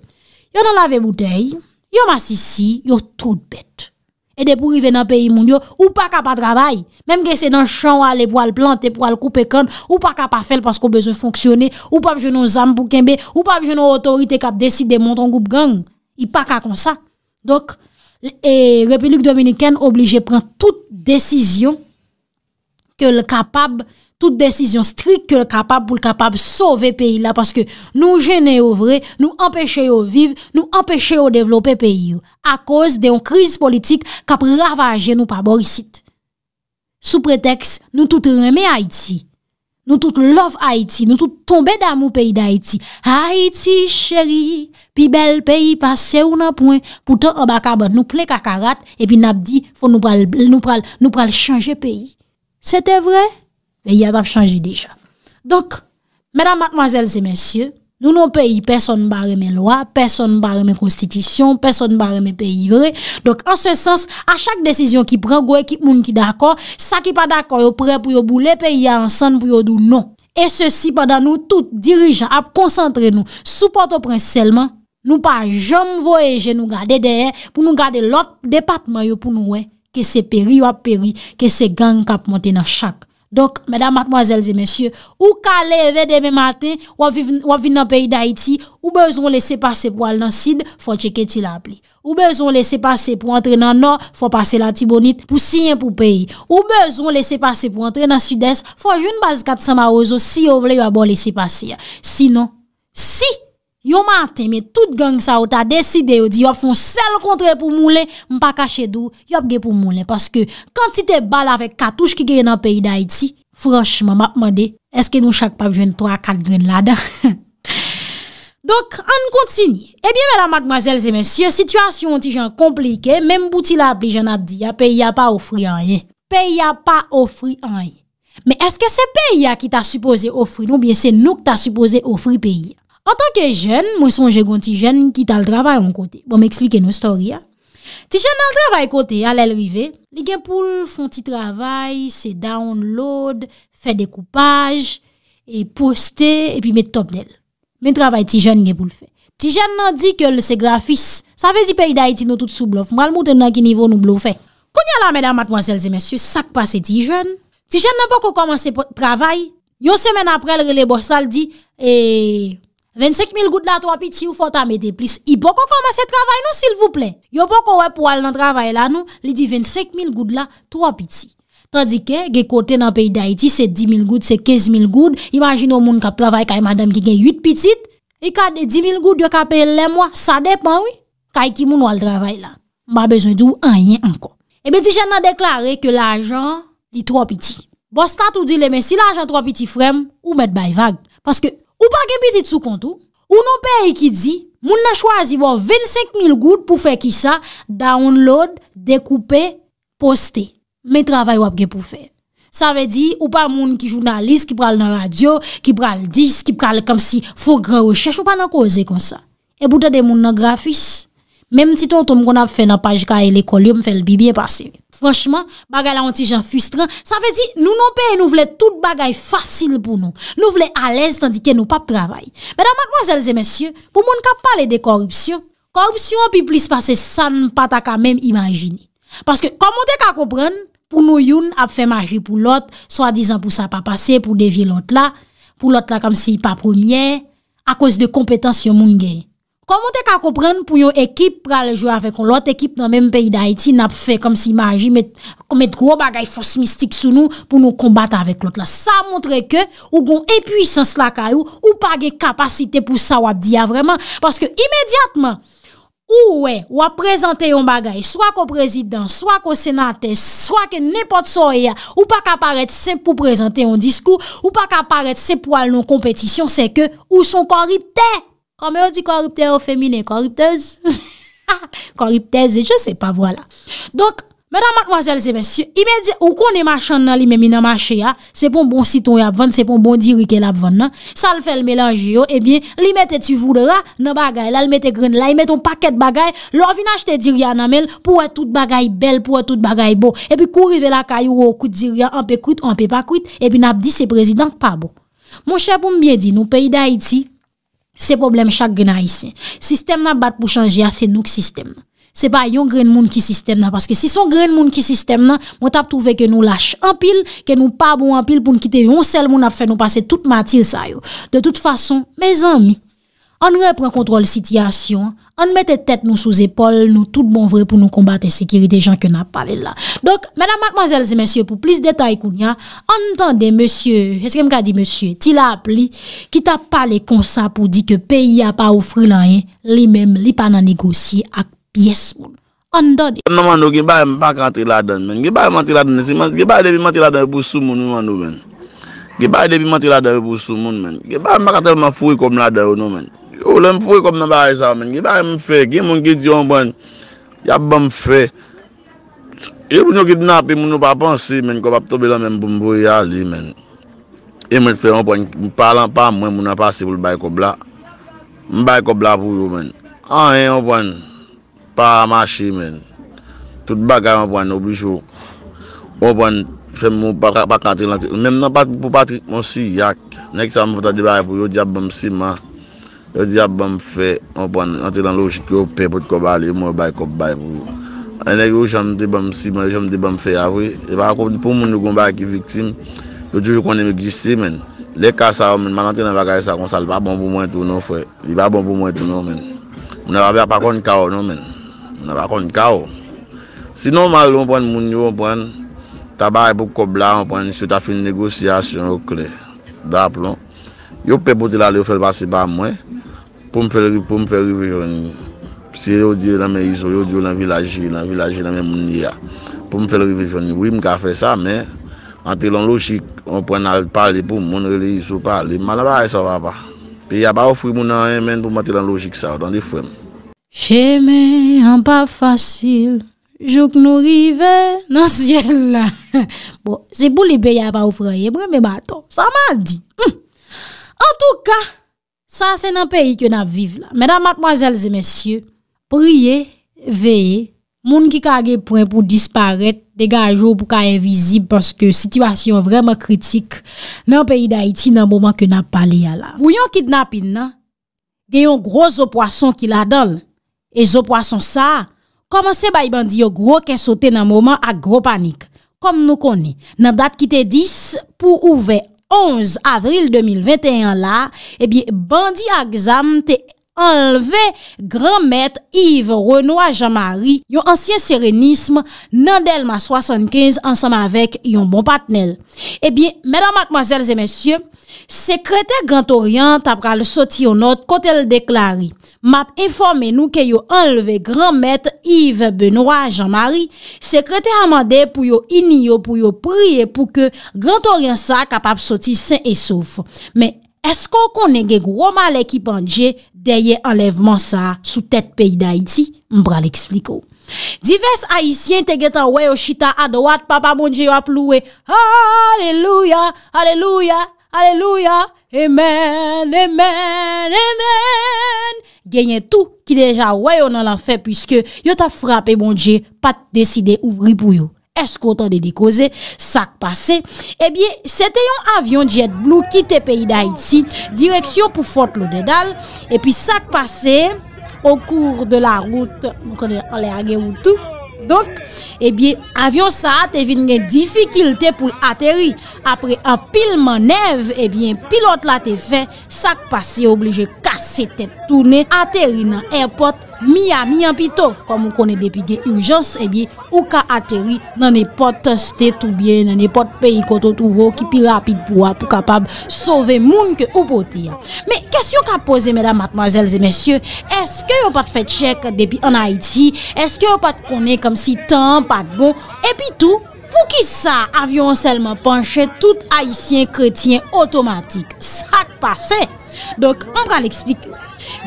yo nan lave bouteille, yo masisi, yo tout bet. E de pou rive nan peyi moun yo, ou pa kapa travay. Mèm gesè nan chan wale pou al plante, pou al koupe kan, ou pa kapa fel pasko bezon fonksyone, ou pa joun yon zambou kenbe, ou pa joun yon otorite kap desi de monton goup gang. I pa ka kon sa. Donk, Republik Dominikèn oblije pren tout desisyon ke l kapab, tout desisyon strik ke l kapab pou l kapab sove peyi la. Paske nou jene yo vre, nou empèche yo vive, nou empèche yo devlope peyi yo. A koz de yon kriz politik kap ravaje nou pa borisit. Sou preteks, nou tout reme Haiti. Nou tout love Haiti. Nou tout tombe damou peyi da Haiti. Haiti chéri! pi bel peyi pa se ou nan pouen, pou ton oba kabat nou ple kakarat, epi nap di, nou pral chanje peyi. Sete vre? Be yad ap chanje deja. Donk, menan matmazel se mensyen, nou nou peyi, person barre men loa, person barre men prostitisyon, person barre men peyi vre. Donk, an se sens, a chak desisyon ki pren, gou ekip moun ki d'akor, sa ki pa d'akor, yo pre pou yo boule, peyi ya ansan pou yo dou non. E se si, padan nou, tout dirijan ap konsantre nou, soupot ou pren selman, Nou pa jom voyeje nou gade dehè pou nou gade lòt depatman yo pou nou wè. Ke se peri wap peri, ke se gang kap monte nan chak. Dok, mèdam matmoazèl zè mèsyè, ou ka leve demè matè, wap vin nan peyi d'Haïti, ou bezon lese pase pou al nan Sid, fò cheke ti la pli. Ou bezon lese pase pou antre nan Nor, fò pase la Tibonit pou siyen pou peyi. Ou bezon lese pase pou antre nan Sudès, fò joun baz kat sa ma ozo si yo vle yo abon lese pase ya. Sinon, si! Yo mante, me tout gang sa ou ta deside ou di yo fon sel kontre pou moule, mpa kache dou, yo ap ge pou moule. Paske, kantite bal avek katouj ki geye nan peyi da iti, franschman, mapman de, eske nou chak pa vjen 3-4 gren lada. <laughs> Donk, an kontinye. Ebyen mè la mademoiselle zemensye, sitwasyon ti jan komplike, mèm bouti la plijan ap di, ya peyi ya pa ofri anye. Peyi ya pa ofri anye. Mè eske se peyi ya ki ta supose ofri nou, bie se nou ki ta supose ofri peyi ya. En tanke jen, mwen sonje gwen ti jen ki tal travay an kote. Bon m'ekslike nou stori ya. Ti jen nan travay kote, alèl rive, li gen pou foun ti travay, se download, fè dekoupaj, e poste, e pi met topnel. Men travay ti jen gen pou l'fè. Ti jen nan di ke lese grafis, sa vez i pey da iti nou tout sou blof, mwen al mouten nan ki nivou nou blof fè. Kou nye la, mèdame, mèdame, mèdame, sèl, sèl, sèl, sak pa se ti jen. Ti jen nan pou kou komanse travay, yon semen aprel, relè borsal di 25.000 goud la 3 piti ou fote non, non? a mede plis. I poko komanse travay nou silvouple. Yo poko we pou al nan travay la nou. Li di 25.000 goud la 3 piti. Tandike ge kote nan peyi da iti. Se 10.000 goud, se 15.000 goud. Imagino moun kap travay kay madam ki gen 8 piti. E ka de 10.000 goud yo kapel lè mwa. Sa depan wè. Kay ki moun wale travay la. Mba bezwen di ou an yen anko. Ebe di jen nan deklare ke l'ajan li 3 piti. Bo stat ou dile men si l'ajan 3 piti frem. Ou met bay vag. Paske. Ou pa gen piti tsou kontou, ou nou peye ki di, moun na chwazi vò 25.000 gout pou fe ki sa download, dekoupe, poste. Men travay wap ge pou fe. Sa ve di, ou pa moun ki jounalist, ki pral nan radyo, ki pral dis, ki pral kam si fòk reo chèch, ou pa nan koze kon sa. E bouta de moun nan grafis, men mtito mtou mkona fe nan pajka e le kolium fe lbibi e pasivit. Franchman, bagay la onti jan fustran, sa fe di nou nou peye nou vle tout bagay fasil pou nou. Nou vle alèz tandike nou pap travay. Mèdamak wazèl zè mèsyè, pou moun ka pale de korupsyon, korupsyon pi plis pase san pata kamèm imajini. Paske komon de ka kopren, pou nou youn ap fè magri pou lot, so a dizan pou sa pa pase, pou devye lot la, pou lot la kam si pa premier, a kòz de kompetansyon moun genye. Koman te ka komprende pou yon ekip prale jwe avè kon? Lot ekip nan menm peyi da iti nap fè kom si maji, met gro bagay fos mistik sou nou pou nou kombat avè klot la. Sa montre ke ou gon epwisans lakay ou, ou pa ge kapasite pou sa wap diya vreman. Paske imediatman, ou wè, wap prezante yon bagay, swa ko prezident, swa ko senate, swa ke nepot soye, ou pa ka paret se pou prezante yon diskou, ou pa ka paret se pou al nou kompetisyon, se ke ou son korip te. Kwa mè <laughs> ou di koriptez ou femine koriptez? Koriptez e je se pa wala. Donk, mèdam matmwazel se mèsyo, imè di ou konè machan nan li mèmi nan machè ya, se pon bon siton ya pvan, se pon bon diri ke eh bon. la pvan nan, sal fèl mèlanj yo, e bie, li mette tu voulera nan bagay la, li mette gren la, li mette un paket bagay, lò vinaj te diri ya nan mèl, pou wè tout bagay bel, pou wè tout bagay bo, e pi kou rive la kayou wò kout diri ya, an pe kout, an pe pa kout, e pi nap di se prezidant pa bo. Moun Se problem chak gena isen. Sistem nan bat pou chanje a, se nouk sistem nan. Se pa yon gren moun ki sistem nan. Paske si son gren moun ki sistem nan, mwen tap touve ke nou lache an pil, ke nou pa bou an pil pou nkite yon sel moun ap fè, nou pase tout matil sa yo. De tout fason, mezan mi. an repren kontrol sityasyon, an mette tet nou sou zepol, nou tout bon vre pou nou kombate sekeri de jan ke nan pale la. Dok, mena matmazel zemensye, pou plis detay kounya, an tende, monsye, eske mka di monsye, ti la ap li, ki ta pale konsa pou di ke peyi a pa ou fri lan yen, li men, li pa nan negosi ak piyes moun. An dade. Nan mandou, ge baye mpaka ti ladan men, ge baye mpaka ti ladan, ge baye dewi mpaka ti ladan pou sou moun moun moun moun men. Ge baye dewi mpaka ti ladan pou sou moun men. Ge baye mpaka ti ladan pou sou m yo lem fwe kop nan baye sa men ki baye m fe ki moun ki ti yon mwen yab ban m fe yon e moun ki dna pi e moun ou pa pansi men kop ap tobelan men pou m vwe yali men e yon mwen fe yon mwen mou palan pa mwen moun an pasi pou l baye kobla m baye kobla pou yon men an yon mwen pa amashi men tout baka yon mwen ou pli chou yon mwen fwe moun pa kantilan ti mwen mwen pou patrik moun si yak nek sa moun fwa di baye pou yon yab ban m si man yo di ap ban fe anpwen nan te lan loj ki yo pe pot koba li yon mwen bay kop bay pou yo. A yon e yon shanm di ban si man, yon shanm di ban fe avwe. Yo ba konpou moun yon kon bay ki viksim, yo toujou kon ne mi gji si men. Le kasa ou men, man nan te lan va gaya sa konsal ba ban pou mwen tou nou fwe. Yon ba ban pou mwen tou nou men. Mwen ap avya pa konn ka ou nou men. Mwen ap avya konn ka ou. Si nan malou anpwen moun yo anpwen, tabay pou kobla anpwen, anpwen yon se yo ta fin negosyasyon ou kli. Dap loun. Yo pe bote la li yo fel basi ba mwen, pou mwen fel rive jouni. Se yo diyo nan men iso, yo diyo nan vilaje, nan vilaje nan men mouni ya. Pou mwen fel rive jouni, wim ka fe sa men, an telon lojik, on pren nan pali pou mwen rele iso pali, man la baye sa wapa. Pe ya ba ofri moun nan men pou mwen telon lojik sa, dan de fwem. Che men, an pa fasil, jok nou rive nan sien la. <laughs> Bon, se pou li pe ya ba ofri, se pou li pe ba to, sa man di. Hmm. En tout ka, sa se nan peyi ke nan vive la. Mèdam matmoazèlze mèsyè, priye, veye, moun ki ka ge prèm pou disparèt, dega a jò pou ka evizib porske situasyon vreman kritik nan peyi d'Haïti nan mouman ke nan pale ya la. Mouyon kidnapin nan, geyon gro zo poason ki la dol, e zo poason sa, komanse ba i bandi yo gro ke sote nan mouman ak gro panik, kom nou koni, nan dat ki te dis pou ouve a. 11 avril 2021 là, eh bien, bandit à t'es, enleve Gran Mètre Yves-Renoy Jean-Marie yon ansyen serenisme nan Delma 75 ansame avèk yon bon patnel. Ebyen, eh mèdam akmoazèl zè mèsyè, Sekreter Gran Torian tapra le soti yon not kote l deklari. Map informe nou ke yon enleve Gran Mètre Yves-Renoy Jean-Marie, Sekreter amande pou yon iniyo pou yon priye pou ke Gran Torian sa kapap soti sèn e souf. Mè! Esko konen gen gwo ma lekipan dje deye enlevman sa sou tèt peyi da iti? Mbra l'ekspliko. Dives haisyen tegetan weyo chita adowat, papa moun dje yo aplouwe. Aleluya, aleluya, aleluya, emen, emen, emen. Genye tou ki deja weyo nan la fe pwiske yo ta frape moun dje pat deside ouvri pou yo. Eskotan de di koze, sak pase Ebyen, eh sete yon avyon jet blue Ki te peyi da iti Direksyon pou Fort Lauderdale Epy sak pase Okour de la route Mwen kone ale age woutou Donk, ebyen, eh avyon sa a eh eh te vin gen Difikilte pou l'ateri Apre an pil manev Ebyen, pilot la te fe Sak pasi oblige kase tete Tourne, ateri nan airport Miami an pito, komon konen depi Gen urjans, ebyen, ou ka ateri Nan epot teste toubyen Nan epot peyi koto touro ki pi rapide Pou a pou kapab sove moun Ke ou poti ya. Me, kesyo Ka pose, medan, matmazelze, mensyo Eske yo pat fè tchèk depi an Haiti Eske yo pat konen kom si tan, pat bon, epi tou pou ki sa avyon selman panche tout haisyen kretien otomatik, sak pase dok, an pral explik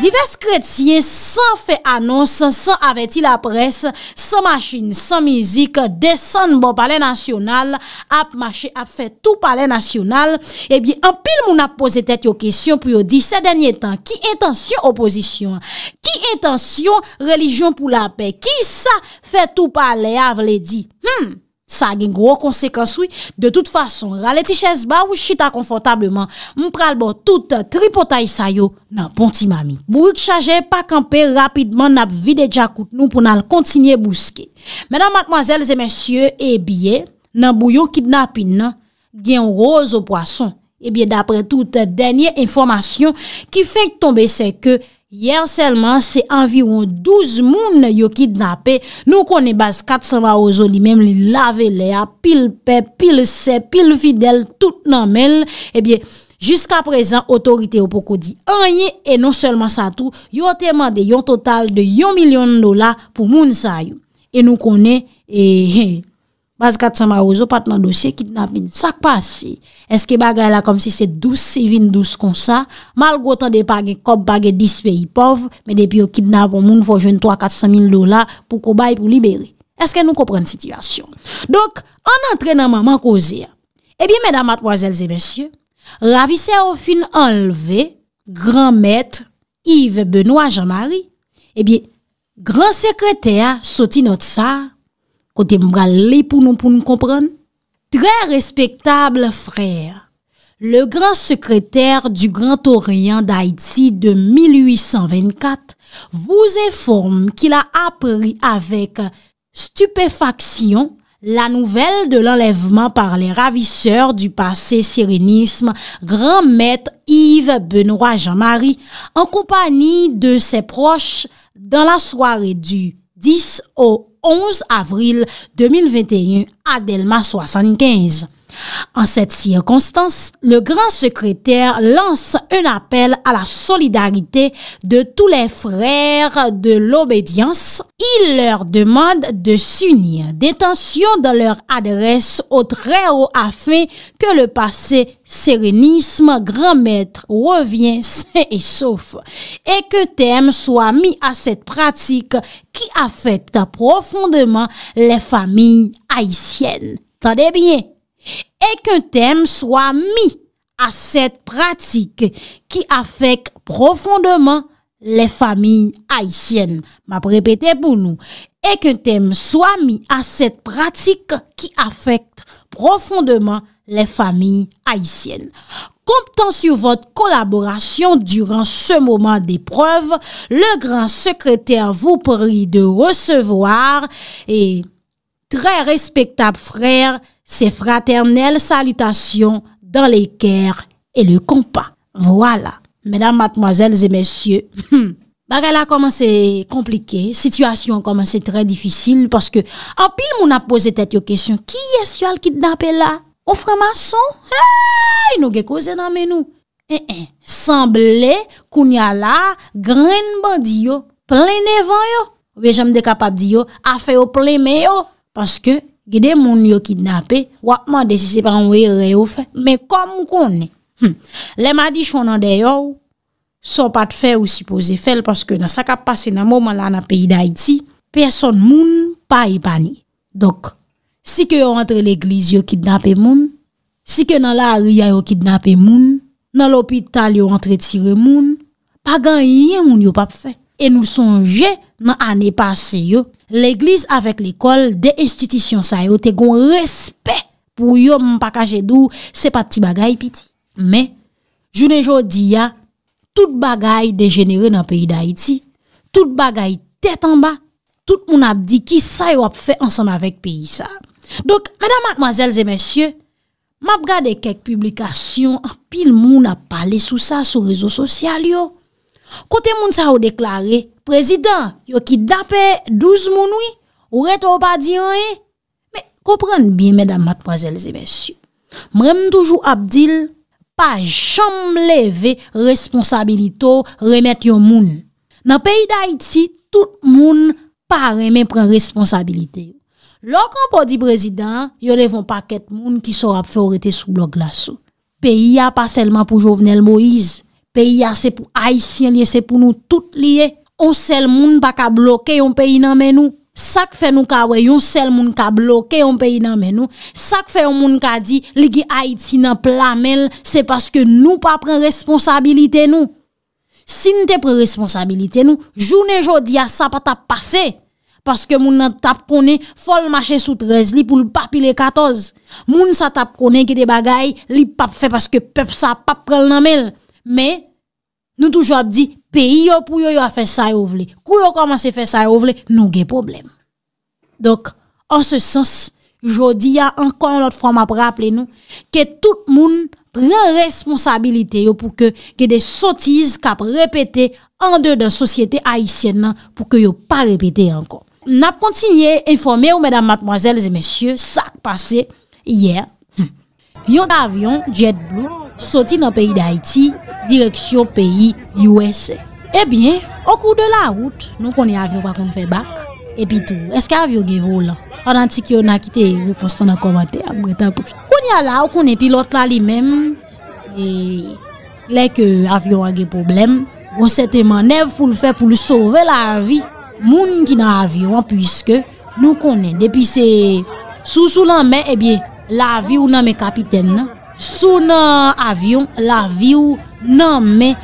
Divers kretien san fe anons, san aveti la pres, san masin, san mizik, desan bon pale nasyonal, ap mache ap fe tou pale nasyonal, epi an pil moun ap pose tet yo kesyon pou yo di se denye tan, ki intensyon oposisyon, ki intensyon relijyon pou la pe, ki sa fe tou pale avle di. Hmm? Sa gen gro konsekans wè, de tout fason, ralè ti chèz ba wè chita konfortableman, mpral bo tout tripotay sayo nan pon ti mami. Bourouk chaje pa kampe rapidman nap vide dja kout nou pou nan l kontinye bouske. Menan, mademoiselles et messieurs, e eh bie, nan bouyo kidnapin nan gen rose ou poisson. Ebyen, eh d'apre tout denye informasyon ki fek tombe se ke, yern selman se environ 12 moun yo kidnapè, nou konen bas 420 li mem li lave le a, pil pep, pil sep, pil fidel, tout nan men, ebyen, jiska prezan, otorite yo poko di anye, e non selman sa tou, yo teman de yon total de yon milyon dola pou moun sa yo. E nou konen, ehehehe, Bas 400 marouzo pat nan dosye, kidnap vin. Sak pa si? Eske bagay la kom si se 12, se vin 12 kon sa? Malgo tan de page kop, page 10 peyi pov, men depi yo kidnap, on moun fwo jwen 3-400 min dola pou kobay pou liberi. Eske nou koprenn situasyon? Dok, an antrenman man kozi ya. Ebi, mèdamat, wazèlze, mèsyè, ravise ou fin anleve, gran mèt, Yves, Benoît, Jean-Marie, ebi, gran sekrete ya, soti not sa, Côté m'bralé pour nous, pour nous comprendre. Très respectable frère, le grand secrétaire du Grand Orient d'Haïti de 1824 vous informe qu'il a appris avec stupéfaction la nouvelle de l'enlèvement par les ravisseurs du passé sérénisme, grand maître Yves Benoît Jean-Marie, en compagnie de ses proches dans la soirée du 10 au 11 avril 2021 à Delma 75. En cette circonstance, le grand secrétaire lance un appel à la solidarité de tous les frères de l'obédience. Il leur demande de s'unir Détention dans leur adresse au Très-Haut afin que le passé sérénisme grand maître revient sain et sauf et que thème soit mis à cette pratique qui affecte profondément les familles haïtiennes. Tendez bien et qu'un thème soit mis à cette pratique qui affecte profondément les familles haïtiennes. M'a répété pour nous. Et qu'un thème soit mis à cette pratique qui affecte profondément les familles haïtiennes. Comptant sur votre collaboration durant ce moment d'épreuve, le grand secrétaire vous prie de recevoir et très respectable frère Se fraternel salutasyon dan le kèr e hmm, le kompa. Voilà. Mèdam, matmoazèl, zè mèsyè. Bagè la koman se komplike. Sityasyon koman se trè difisyl paske apil moun apose tèt yo kèsyon ki es yo al kit napè la? O frè mason? Hei, nou ge ko zè nan menou? Hei, hei. Samblé koun ya la gren bandi yo. Ple nevan yo. Ve jèm de kapap di yo. A fe yo ple me yo. Paske Gide moun yo kidnapè, wakman desi sepan wè yon reyo fè, mè kom mou konè. Hm, Le madi chon nan dey yo, son pat fè ou si pose fèl, paske nan sakap pase nan mouman lan apè yi da iti, person moun pa yi e pani. Dok, si ke yo rentre l'egliz yo kidnapè moun, si ke nan la ariya yo kidnapè moun, nan l'opital yo rentre tire moun, pa gan yi yen moun yo pap fè. E nou sonje nan ane pase yo, l'eglise avèk l'ekol de istitisyon sa yo te goun respè pou yo mpaka jèdou se pati bagay piti. Mè, jounè jò di ya, tout bagay dejenere nan peyi da iti, tout bagay tèt anba, tout moun ap di ki sa yo ap fè ansan avèk peyi sa. Dok, mèdam matmazèl zè mèsyè, mab gade kek publikasyon, pil moun ap pale sou sa sou rezo sosyal yo. Kote moun sa ou deklare, prezident, yo ki dapè douz moun wè, ou rete ou pa di anè. E. Mè, koprenn biye mèdam matmwazèl zè mèsyou. Mrem toujou Abdil, pa jom leve responsabilito remèt yon moun. Nan peyi da iti, tout moun pa remè pren responsabilite. Lò kon po di prezident, yo levon pakèt moun ki sor ap fè ou rete sou blok glasou. Peyi ya pa selman pou Jovenel Moïse. Peyya se pou Aisyen liye, se pou nou tout liye. On sel moun pa ka bloke yon peyi nan men nou. Sak fe nou ka wey, on sel moun ka bloke yon peyi nan men nou. Sak fe yon moun ka di, li ki Aisyen nan plan men nou, se paske nou pa pren responsabilite nou. Sin te pren responsabilite nou, jounen jodi a sa pa tap pase. Paske moun nan tap kone, fol mache sou trez li pou l pa pi le katoz. Moun sa tap kone ki de bagay, li pa fe paske pep sa pa pren nan men nou. Mè, nou toujou ap di, peyi yo pou yo yo a fè sa yo vle, kou yo komanse fè sa yo vle, nou gen problem. Dok, an se sens, jodi ya ankon anot fwa map rapple nou, ke tout moun pren responsabilite yo pou ke gen de sotiz kap repete an de dan sosyete aisyen nan pou ke yo pa repete ankon. Nap kontinye informe ou mèdam matmoazèl zè mèsyè, sak pase, yeyè. Yon avyon, JetBlue, soti nan peyi d'Haiti, direksyon peyi U.S. Ebyen, okou de la wout, nou konen avyon pa konfe bak, epi tou, eske avyon ge volan? Anantik yo nan kite reponstan nan komate, abou etan pou. Konen la, okonen pilot la li men, e, lek avyon ange problem, gonsete manev pou l'fe, pou l'sove la avyon, moun ki nan avyon, pwiske, nou konen, depi se, sou sou lan men, ebyen, La avyon nanme kapiten nan, sou nan avyon, la avyon nanme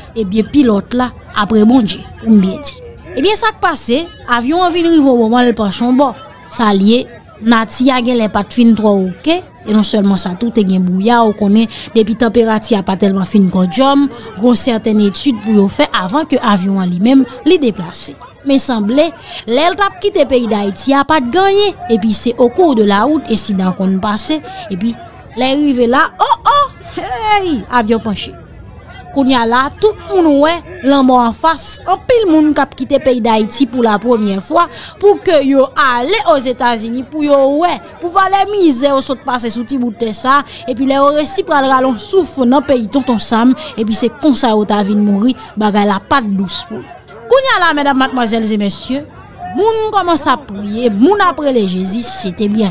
pilote la apre bonje, pou mbi eti. Ebyen sa k pase, avyon anvi nrivo waman el panchon bo. Sa liye, nati yage le pat fin tro ouke, e non selman sa tout e gen bouya ou konen depi temperati apatelman fin kon jom, gon certain etude pou yo fe avan ke avyon anli men li deplase. Men sanble, lèl tap kite peyi da iti a pat ganyen E pi se okour de la oud, esidant konn pase E pi lèl rive la, oh oh, hey, avyon panche Koun ya la, tout moun wè, l'anbo an fas An pil moun kap kite peyi da iti pou la premier fwa Pou ke yo ale o Zetazini, pou yo wè Pou fa lèmize o sot pase sou ti boutè sa E pi lèl reci pral ralon souf nan peyi ton ton sam E pi se konsa yo ta vin moun ri, baga la pat douz pou Moun ya la mèdam matmazèles e mèsyè, moun koman sa prie, moun apre le Jezis, se te byan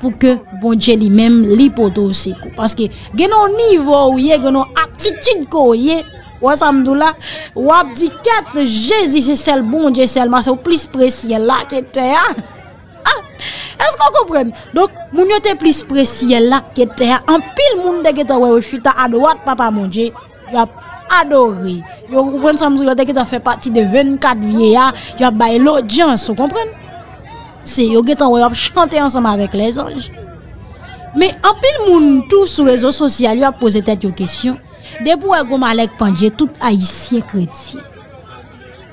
pou ke bon Dje li mèm li poto ou se kou. Paske genon nivou ou ye, genon aptitid kou ou ye, wap di kat Jezis e sel, moun Dje sel, mase ou plis presi el la ke te ya. Est kon kompren? Donk moun yo te plis presi el la ke te ya, an pil moun deke ta wè, wè fi ta adouat papa moun Dje. Adore, yo konpren sa mzou yo deke ta fe pati de 24 vieya, yo ap baye l'odjans, yo konpren. Se yo getan wey ap chante ansama vek le zanj. Me apil moun tou sou rezo sosyal, yo ap pose tet yo kesyon, debou e gom alek pandje tout a yisye kretye.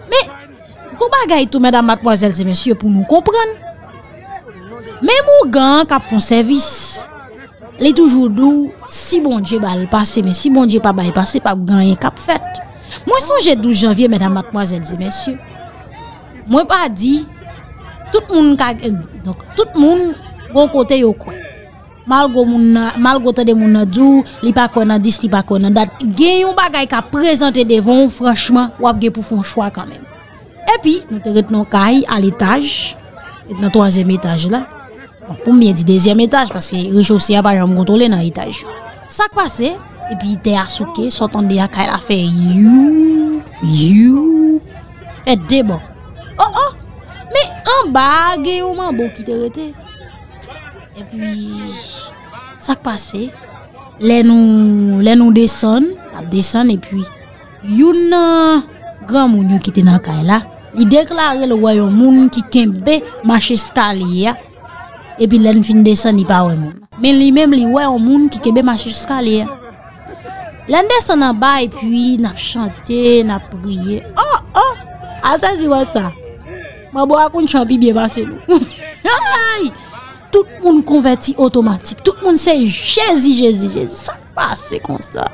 Me, go bagay tou mèdam matmoazel se mèsy yo pou nou konpren. Me mou gan kap fon servis. Li toujou dou, si bon diye bal pase, men si bon diye pa baye pase, pa ganyen kap fèt. Mwen sonje 12 janvye, mwen a matmwazelze, mwen siyo. Mwen pa di, tout moun euh, gon kote yo kwen. Malgo te de moun nan dou, li pa kwen nan, dis li pa kwen nan, dat gen yon bagay ka prezante devon, franchman, wap gen pou fon chwa kanmen. Epi, nou te ret nou kay al etaj, et nan toazem etaj la, Poum biye di dezyem etaj, paske rejou siya pa jom gontole nan etaj. Sak pase, epi dey asoke, sotan dey a Kaila fe yu, yu, e debo. Oh oh, me an bagye ouman bo ki te rete. Epi, sak pase, le nou, le nou desen, ap desen epi, yu nan, gran moun yon ki te nan Kaila, ni deklari le wayo moun ki kenbe, mache skalye ya, Epi len fin desan ni pa we moun. Men li mem li we an moun ki kebe machish skalye. Len desan nan bay epi nap chante, nap priye. Oh, oh, asan ziwe sa. Mabou akoun chanpi biye basenou. <laughs> Tout moun konverti otomatik. Tout moun se jezi, jezi, jezi. Sak pa se kon sa.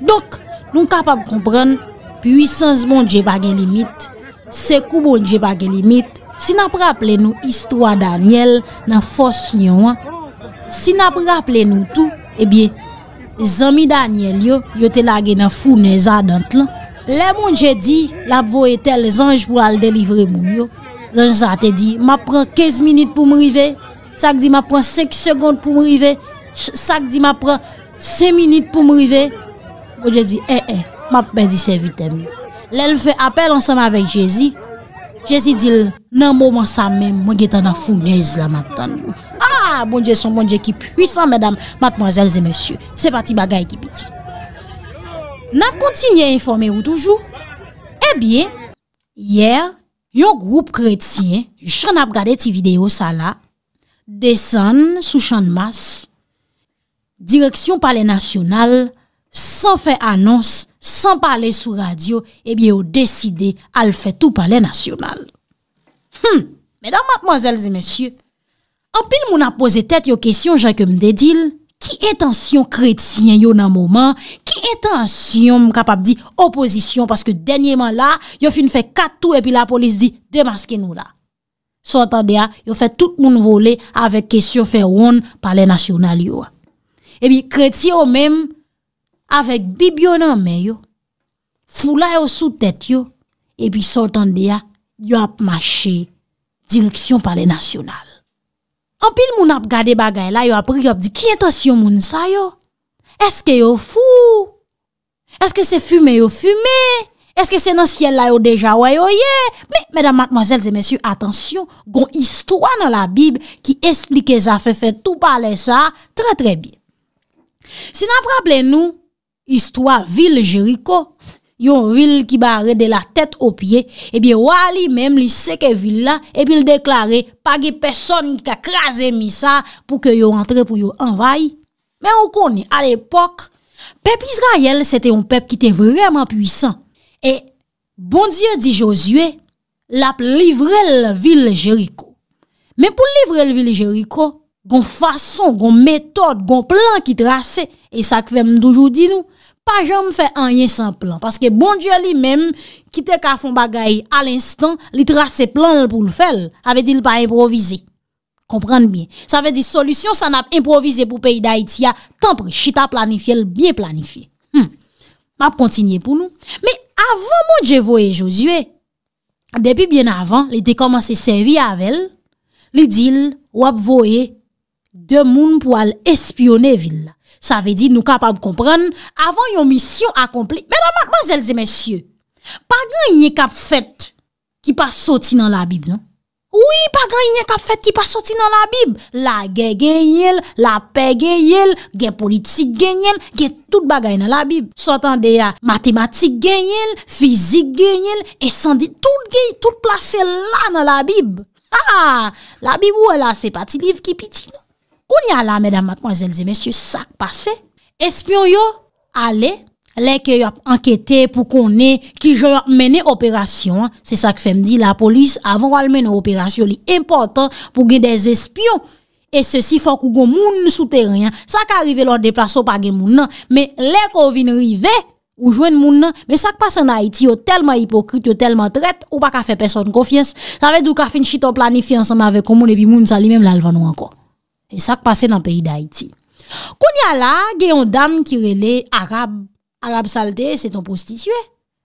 Donk, nou kapap kompren. Pwisans bon je bagen limit. Sekou bon je bagen limit. Si nap rappele nou istwa Daniel nan fos nyon an, si nap rappele nou tou, ebyen, zami Daniel yo, yo te lage nan founen zaden tlan. Le moun je di, la pou etel zanj pou al delivre moun yo, zanj zanj te di, ma pren 15 minit pou mrive, sak di ma pren 5 sekond pou mrive, sak di ma pren 5 minit pou mrive, pou je di, e, e, ma pe di se vitem yo. Le lfe apel ansanm avek jezi, Je si dil, nan mouman sa men, mwen getan nan founèz la matan. Ah, bonje son, bonje ki pwisan, medam, matmazèl zè mèsyè. Se pati bagay ki piti. Nan kontinye informe ou toujou? Ebyen, eh yè, yon group kretien, jen ap gade ti video sa la, desen sou chan mas, direksyon pale nasyonal, San fe annons, san pale sou radyo, ebi yo deside al fe tou pale nasyonal. Hmm, medan matmazelze mesye, an pil moun apose tet yo kesyon jake mdedil, ki etansyon kretien yo nan mouman, ki etansyon m kapap di oposisyon, paske denyeman la, yo fin fe katou, epi la polis di, demaske nou la. Sontan de a, ah, yo fe tout moun vole avek kesyon fe roun pale nasyonal yo. Ebi eh kretien yo menm, avèk bib yo nan men yo, fwou la yo sou tèt yo, epi sotan de ya, yo ap mache, direksyon pale nasyonal. Anpil moun ap gade bagay la, yo ap riop di, ki etasyon moun sa yo? Eske yo fwou? Eske se fume yo fume? Eske se nan syel la yo deja wè yo ye? Me, medan matmazel de mesyu, atensyon, gon istwa nan la bib ki esplike zafè fè tout pale sa, tre tre bi. Sinan prable nou, Istwa vil Jericho, yon vil ki bare de la tet opye, ebi wali mem li seke vil la, ebi eh il deklare, pagi peson ki akraze misa pou ke yon rentre pou yon envaye. Men ou koni, al epok, pep Israel sete yon pep ki te vreman pwisan. E bondye di Josue, lap livre l vil Jericho. Men pou livre l vil Jericho, gon fason, gon metode, gon plan ki trase, e sa kvem d'oujou di nou, pa jom fe anyen san plan. Paske bon diyo li men, kite ka fon bagay al instan, li trase plan pou l fel, ave di l pa improvize. Komprende bien. Sa ve di solusyon, sa nap improvize pou peyi da itia, tanpre chita planifye l bien planifye. Ma hmm. ap kontinye pou nou. Me avon moun je voye Josue, depi bien avan, li de komanse servi avel, li dil wap voye de moun pou al espyone vil la. Sa ve di nou kapab kompren avan yon misyon akomple. Mè la makman zèl zè mèsyè, pa gen yon kap fèt ki pa soti nan la bib nan? Ouwi, pa gen yon kap fèt ki pa soti nan la bib? La gen gen yel, la pe gen yel, gen politik gen yel, gen tout bagay nan la bib. Sotan de ya ah, matematik gen yel, fizik gen yel, e san di tout gen yel, tout plase la nan la bib. Ha, la bib ou e la se pati liv ki piti nou. O nyala, medan matman, zelze, mesye, sak pase, espyon yo ale, leke yo anketen pou konen ki jo menen operasyon. Se sak fe mdi, la polis avan wal menen operasyon li importan pou gen des espyon. E se si fok ou go moun sou teren, sak arive lor deplaso pa gen moun nan, me leke ou vin rive ou jwen moun nan, me sak pase nan Haiti yo telman hipokrit, yo telman tret, ou pa ka fe peson konfians. Sa ve dou ka fin chito planifi ansan ma ve komoun epi moun, sa li men lalvan ou ankon. E sak pase nan peyi d'Haïti. Koun ya la, gen yon dam kirele, Arab, Arab salte, se ton prostitue.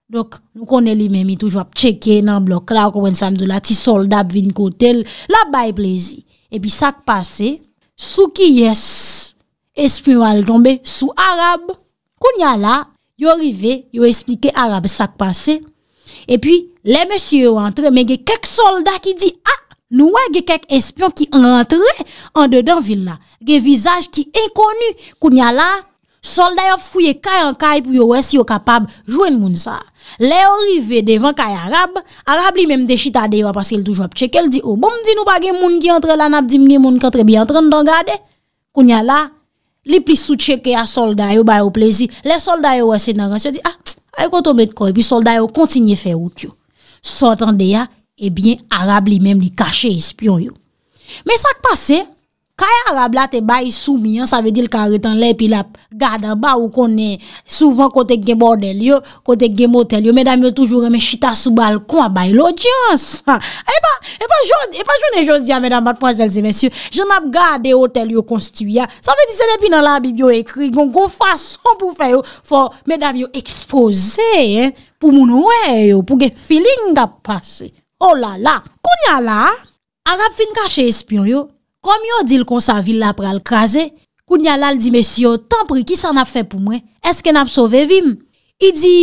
Dok, nou konen li mèmi toujwa p'cheke nan blok la, wèn san do la ti solda p'vin kotel, la bay plezi. E pi sak pase, sou ki yes, espri wale tombe, sou Arab. Koun ya la, yo rive, yo esplike Arab sak pase. E pi, le mèsi yo antre, men gen kek solda ki di, ah! Nous avons quelques espions qui entrent en dedans ville là. Des visages qui inconnus. Kounya là, soldats ont fouillé caille en caille pour voir si sont capables de jouer le monde ça. Les arrivés devant caille arabe, arabe lui même déchita de parce qu'il toujours check il dit oh bon dit nous pas gen moun qui entre là n'a dit gen moun qui entre bien train de regarder. Kounya là, li plus sous checké à soldats yo ba au plaisir. Les soldats yo c'est dans se dit ah, ay ko tomber de corps puis soldats yo continuer faire route yo. Sortant de ya, Ebyen eh Arab li menm li kache espyon yo Me sak pase Kaya Arab la te bay soumian Sa ve di l kare tan le pi la Gada ba ou konen Souvan kote gen bordel yo Kote gen motel yo Medan yo toujou reme chita sou balkon <laughs> eh eh A bay l odyans Eba joun e joun di a medan bat Poazelze mensyou Joun ap gade hotel yo konstuya Sa ve di se depi nan la bi yo ekri Gon go fason pou fe yo For medan yo expose Pou moun wè yo Pou gen feeling da pase Olala, oh koun nyal la, Arab vin kache espyon yo, kom yo dil kon sa villa pral kaze, koun nyal la li di, si yo tan prikis an ap fe pou mwen, eske nap sove vim? I di,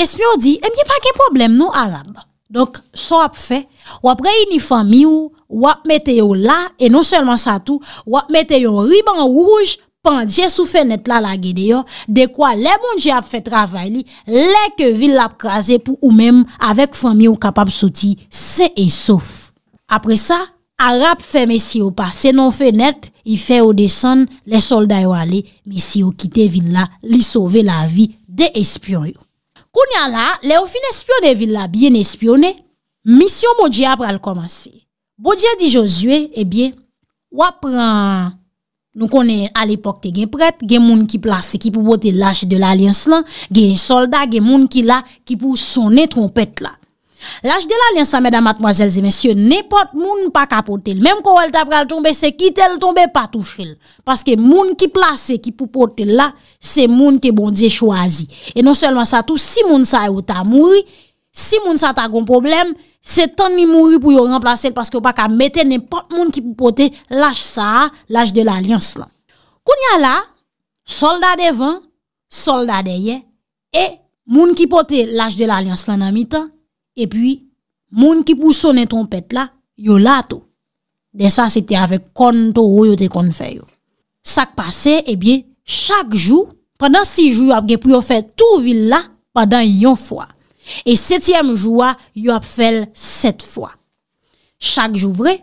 espyon di, emye pa ke problem nou Arab? Donk, so ap fe, wap re inifan mi ou, wap mete yo la, e non selman sa tou, wap mete yo riban rouj, Pan dje sou fenet la la gede yo, dekwa le moun dje ap fe travay li, le ke vil la ap kaze pou ou menm avek fami ou kapap soti se e sof. Apre sa, arap fe mesi yo pa, se non fenet, i fe ou desen, le solday yo ale, mesi yo kite vil la, li sove la vi de espion yo. Kounyan la, le ou fin espion de vil la, bien espion e, misyon moun dje ap pral komasi. Bo dje di Josue, ebyen, wap pran... Nou konen al epok te gen prèt, gen moun ki plase ki pou bote l'aj de l'alyens lan, gen soldat, gen moun ki la ki pou sonne trompèt la. L'aj de l'alyens la, mèdame, matmoazèl, zemensye, nèpot moun pa kapote l. Mèm kon wèl ta pral tombe, se kitè l tombe, pa touche l. Paske moun ki plase ki pou bote l la, se moun ke bon diè chwazi. E non selman sa tou, si moun sa e ou ta mouri, si moun sa ta gon probleme, Se tan ni mouri pou yo remplasel Paske yo baka meten Nen pat moun ki pou pote Laj sa, laj de l'alyans lan Koun ya la Soldade van, soldade ye E moun ki pote Laj de l'alyans lan nan mi tan E pi moun ki pou sone trompet la Yo lato De sa se te ave kon to Ou yo te kon fe yo Sak pase e eh biye Chak jou Panan si jou apge pou yo fe Tou vil la Panan yon fwa Et septième joua, yo ap fèl set fwa. Chak jou vre,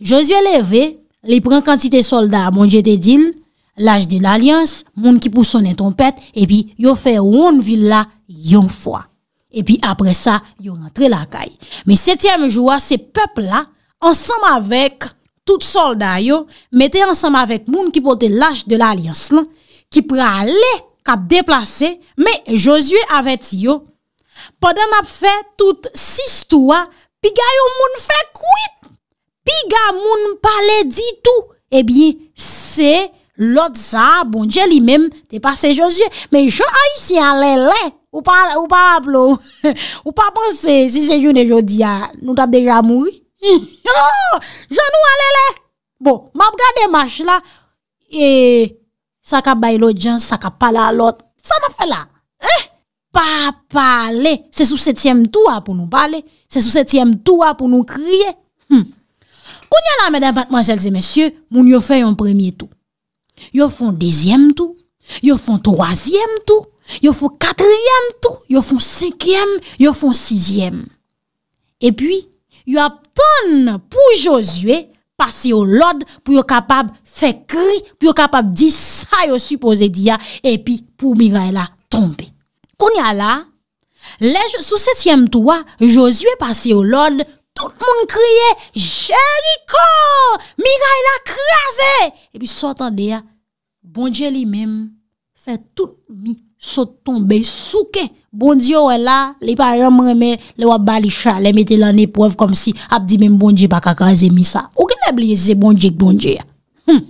Josue le ve, li pren kantite soldat moun jete din, l'aj de l'alyans, moun ki pou sonen tonpet, epi yo fè woun villa yon fwa. Epi apre sa, yo rentre la kay. Mais septième joua, se pepl la, ansam avèk tout soldat yo, mette ansam avèk moun ki pou te l'aj de l'alyans lan, ki pralè kap deplase, mais Josue avèk yo Poden ap fè tout si stouwa, pi ga yon moun fè kouit, pi ga moun pale di tou, e bin se lot sa, bon, jè li men, te pase jòs jè, men jò a yisi a lè lè, ou pa ap lò, <laughs> ou pa panse si se joun e jò di a, nou ta deja moui, <laughs> oh, jò nou a lè lè, bon, map gade mash la, e, sa ka bay lo djan, sa ka pale a lot, sa ma fè la, eh! pas parler. C'est sous septième tour pour nous parler. C'est sous septième tour pour nous crier. Hum. y a là mesdames, mademoiselles et messieurs, moun fait un premier tour. Yo font deuxième tour. Yo font troisième tour. fait un quatrième tour. fait font cinquième. Yo font sixième. Et puis, yo attendent pour Josué passer au Lord pour yo capable faire cri, pour yo capable dire ça yo supposé dire et puis pour Miraela tomber. Kounya la, lej sou setyem touwa, Josue pase ou lod, tout moun kriye, Jericho, mi ray la kreze! E pi sotande ya, bondje li mem, fe tout mi sotombe souke. Bondje ou e la, li pa rem reme, li wap bali chale, li mette lan epwev kom si ap di men bondje baka kreze mi sa. Ou gen la bliye ze bondje k bondje ya? Hm.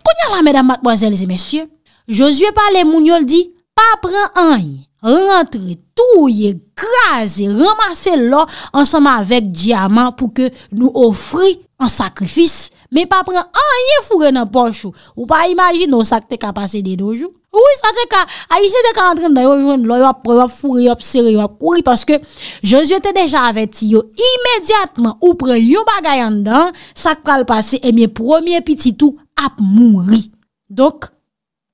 Kounya la, medan matboazelize, mesye, Josue pale moun yo li di, pa pre anye. rentre touye, graze, ramase lor, ansama avek diyaman pou ke nou ofri an sakrifis. Me pa pren anye fure nan ponchou, ou pa imajin nou sak te ka pase de dojou. Ou, sa te ka, a isi te ka antren dayo joun, lo yo ap pre yo ap fure, yo ap sere, yo ap kouri, paske Josue te deja aveti yo, imediatman ou pren yo bagayan dan, sak kal pase, e miye promye piti tou ap mouri. Dok,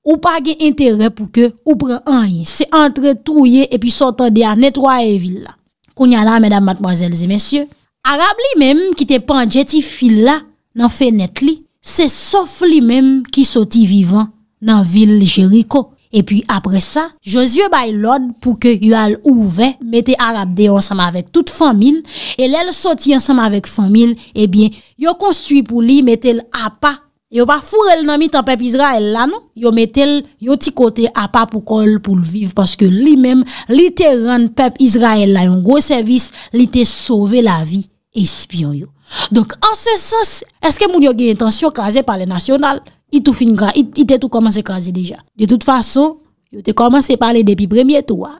Ou pa gen entere pou ke ou pre anye, se entre touye e pi sotan de an netwa e villa. Koun yala, medan matmazelze mensyo, Arab li menm ki te pandjeti fil la nan fenet li, se sof li menm ki soti vivan nan vil Jericho. E pi apre sa, Josie bay lode pou ke yu al ouve mette Arab de yon saman vek tout famil e lel soti yon saman vek famil, e eh bien, yon konstui pou li mette l'apa Yo pa furel nan mi tan pep Israel la nou, yo metel yo ti kote apa pou kol pou l'viv. Paske li men, li te ren pep Israel la, yon gwe servis, li te sove la vi, espion yo. Donk, an se sens, eske moun yo gen intansyon kaze par le nasyonal, itou fin gra, ite tou komanse kaze deja. De tout fason, yo te komanse pale depi premye tou wa.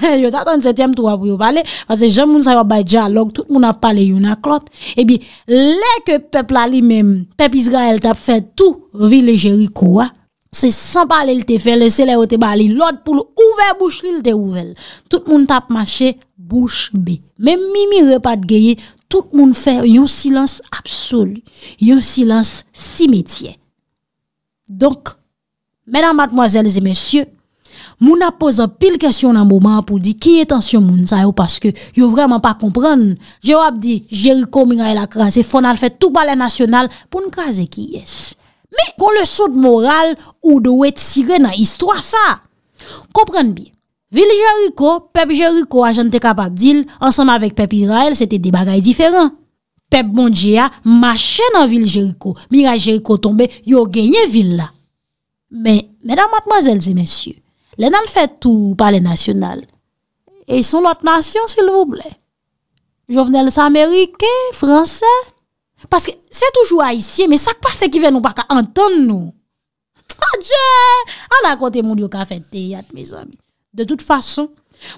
<laughs> yo ta 37e touwa pou yo pale, pase jen moun sa yo baye dja log, tout moun ap pale yon ak lot, e bi, le ke pep la li men, pep isga el tap fe tout, vi le jeri kouwa, se san pale li te fe, le se le o te bali, lot pou lou ouvel bouch li li te ouvel, tout moun tap mache bouch be, men mimi repad geye, tout moun fe yon silans absol, yon silans simetye. Donk, menan matmoazelze mesyou, Moun ap posa pil kesyon nan mouman pou di ki etansyon moun sa yo paske yo vreman pa kompren. Je wap di Jericho mingay la krasi fonal fet tou balen nasyonal pou nkrasi ki yes. Me kon le soud moral ou do wet sire nan histwa sa. Kompren bi. Vil Jericho, pep Jericho a jan te kapak dil, ansanm avik pep Israel, sete de bagay diferan. Pep Mongea, machen nan vil Jericho. Miga Jericho tombe, yo genye vil la. Me, me dam matmazelze, mensyou, Lè nan fè tou pale nasyonal. E yon not nasyon, s'il vous blè. Jò vnen lè sa Amerike, Fransè. Paske, sè toujou a isye, mè sak pa se ki ven nou baka, anton nou. Ta dje, an akote moun yo ka fète yat, mè zon. De tout fason.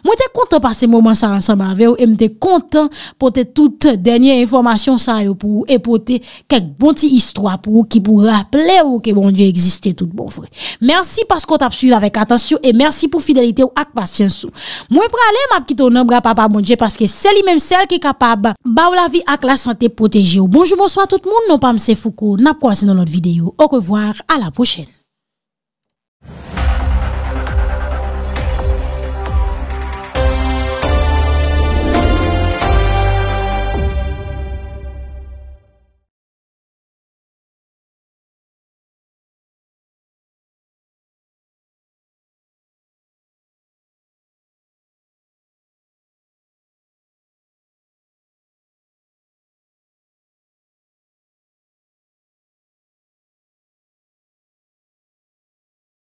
Mwen te kontan pa se moman sa ansan ba ve ou E mwen te kontan pote tout denye informasyon sa yo pou ou E pote kek bonti istwa pou ou Ki pou rappele ou ke bon die existen tout bon fwe Mersi non pas kon tap suy la vek atasyon E mersi pou fidelite ou ak pasyensou Mwen prale map kitonob gra pa pa bon die Paske seli menm sel ki kapab Ba ou la vi ak la sante poteje ou Bonjou bonsoy a tout moun Non pa mse foukou Nap kwa se nan lot videyo Ou revoar A la pochene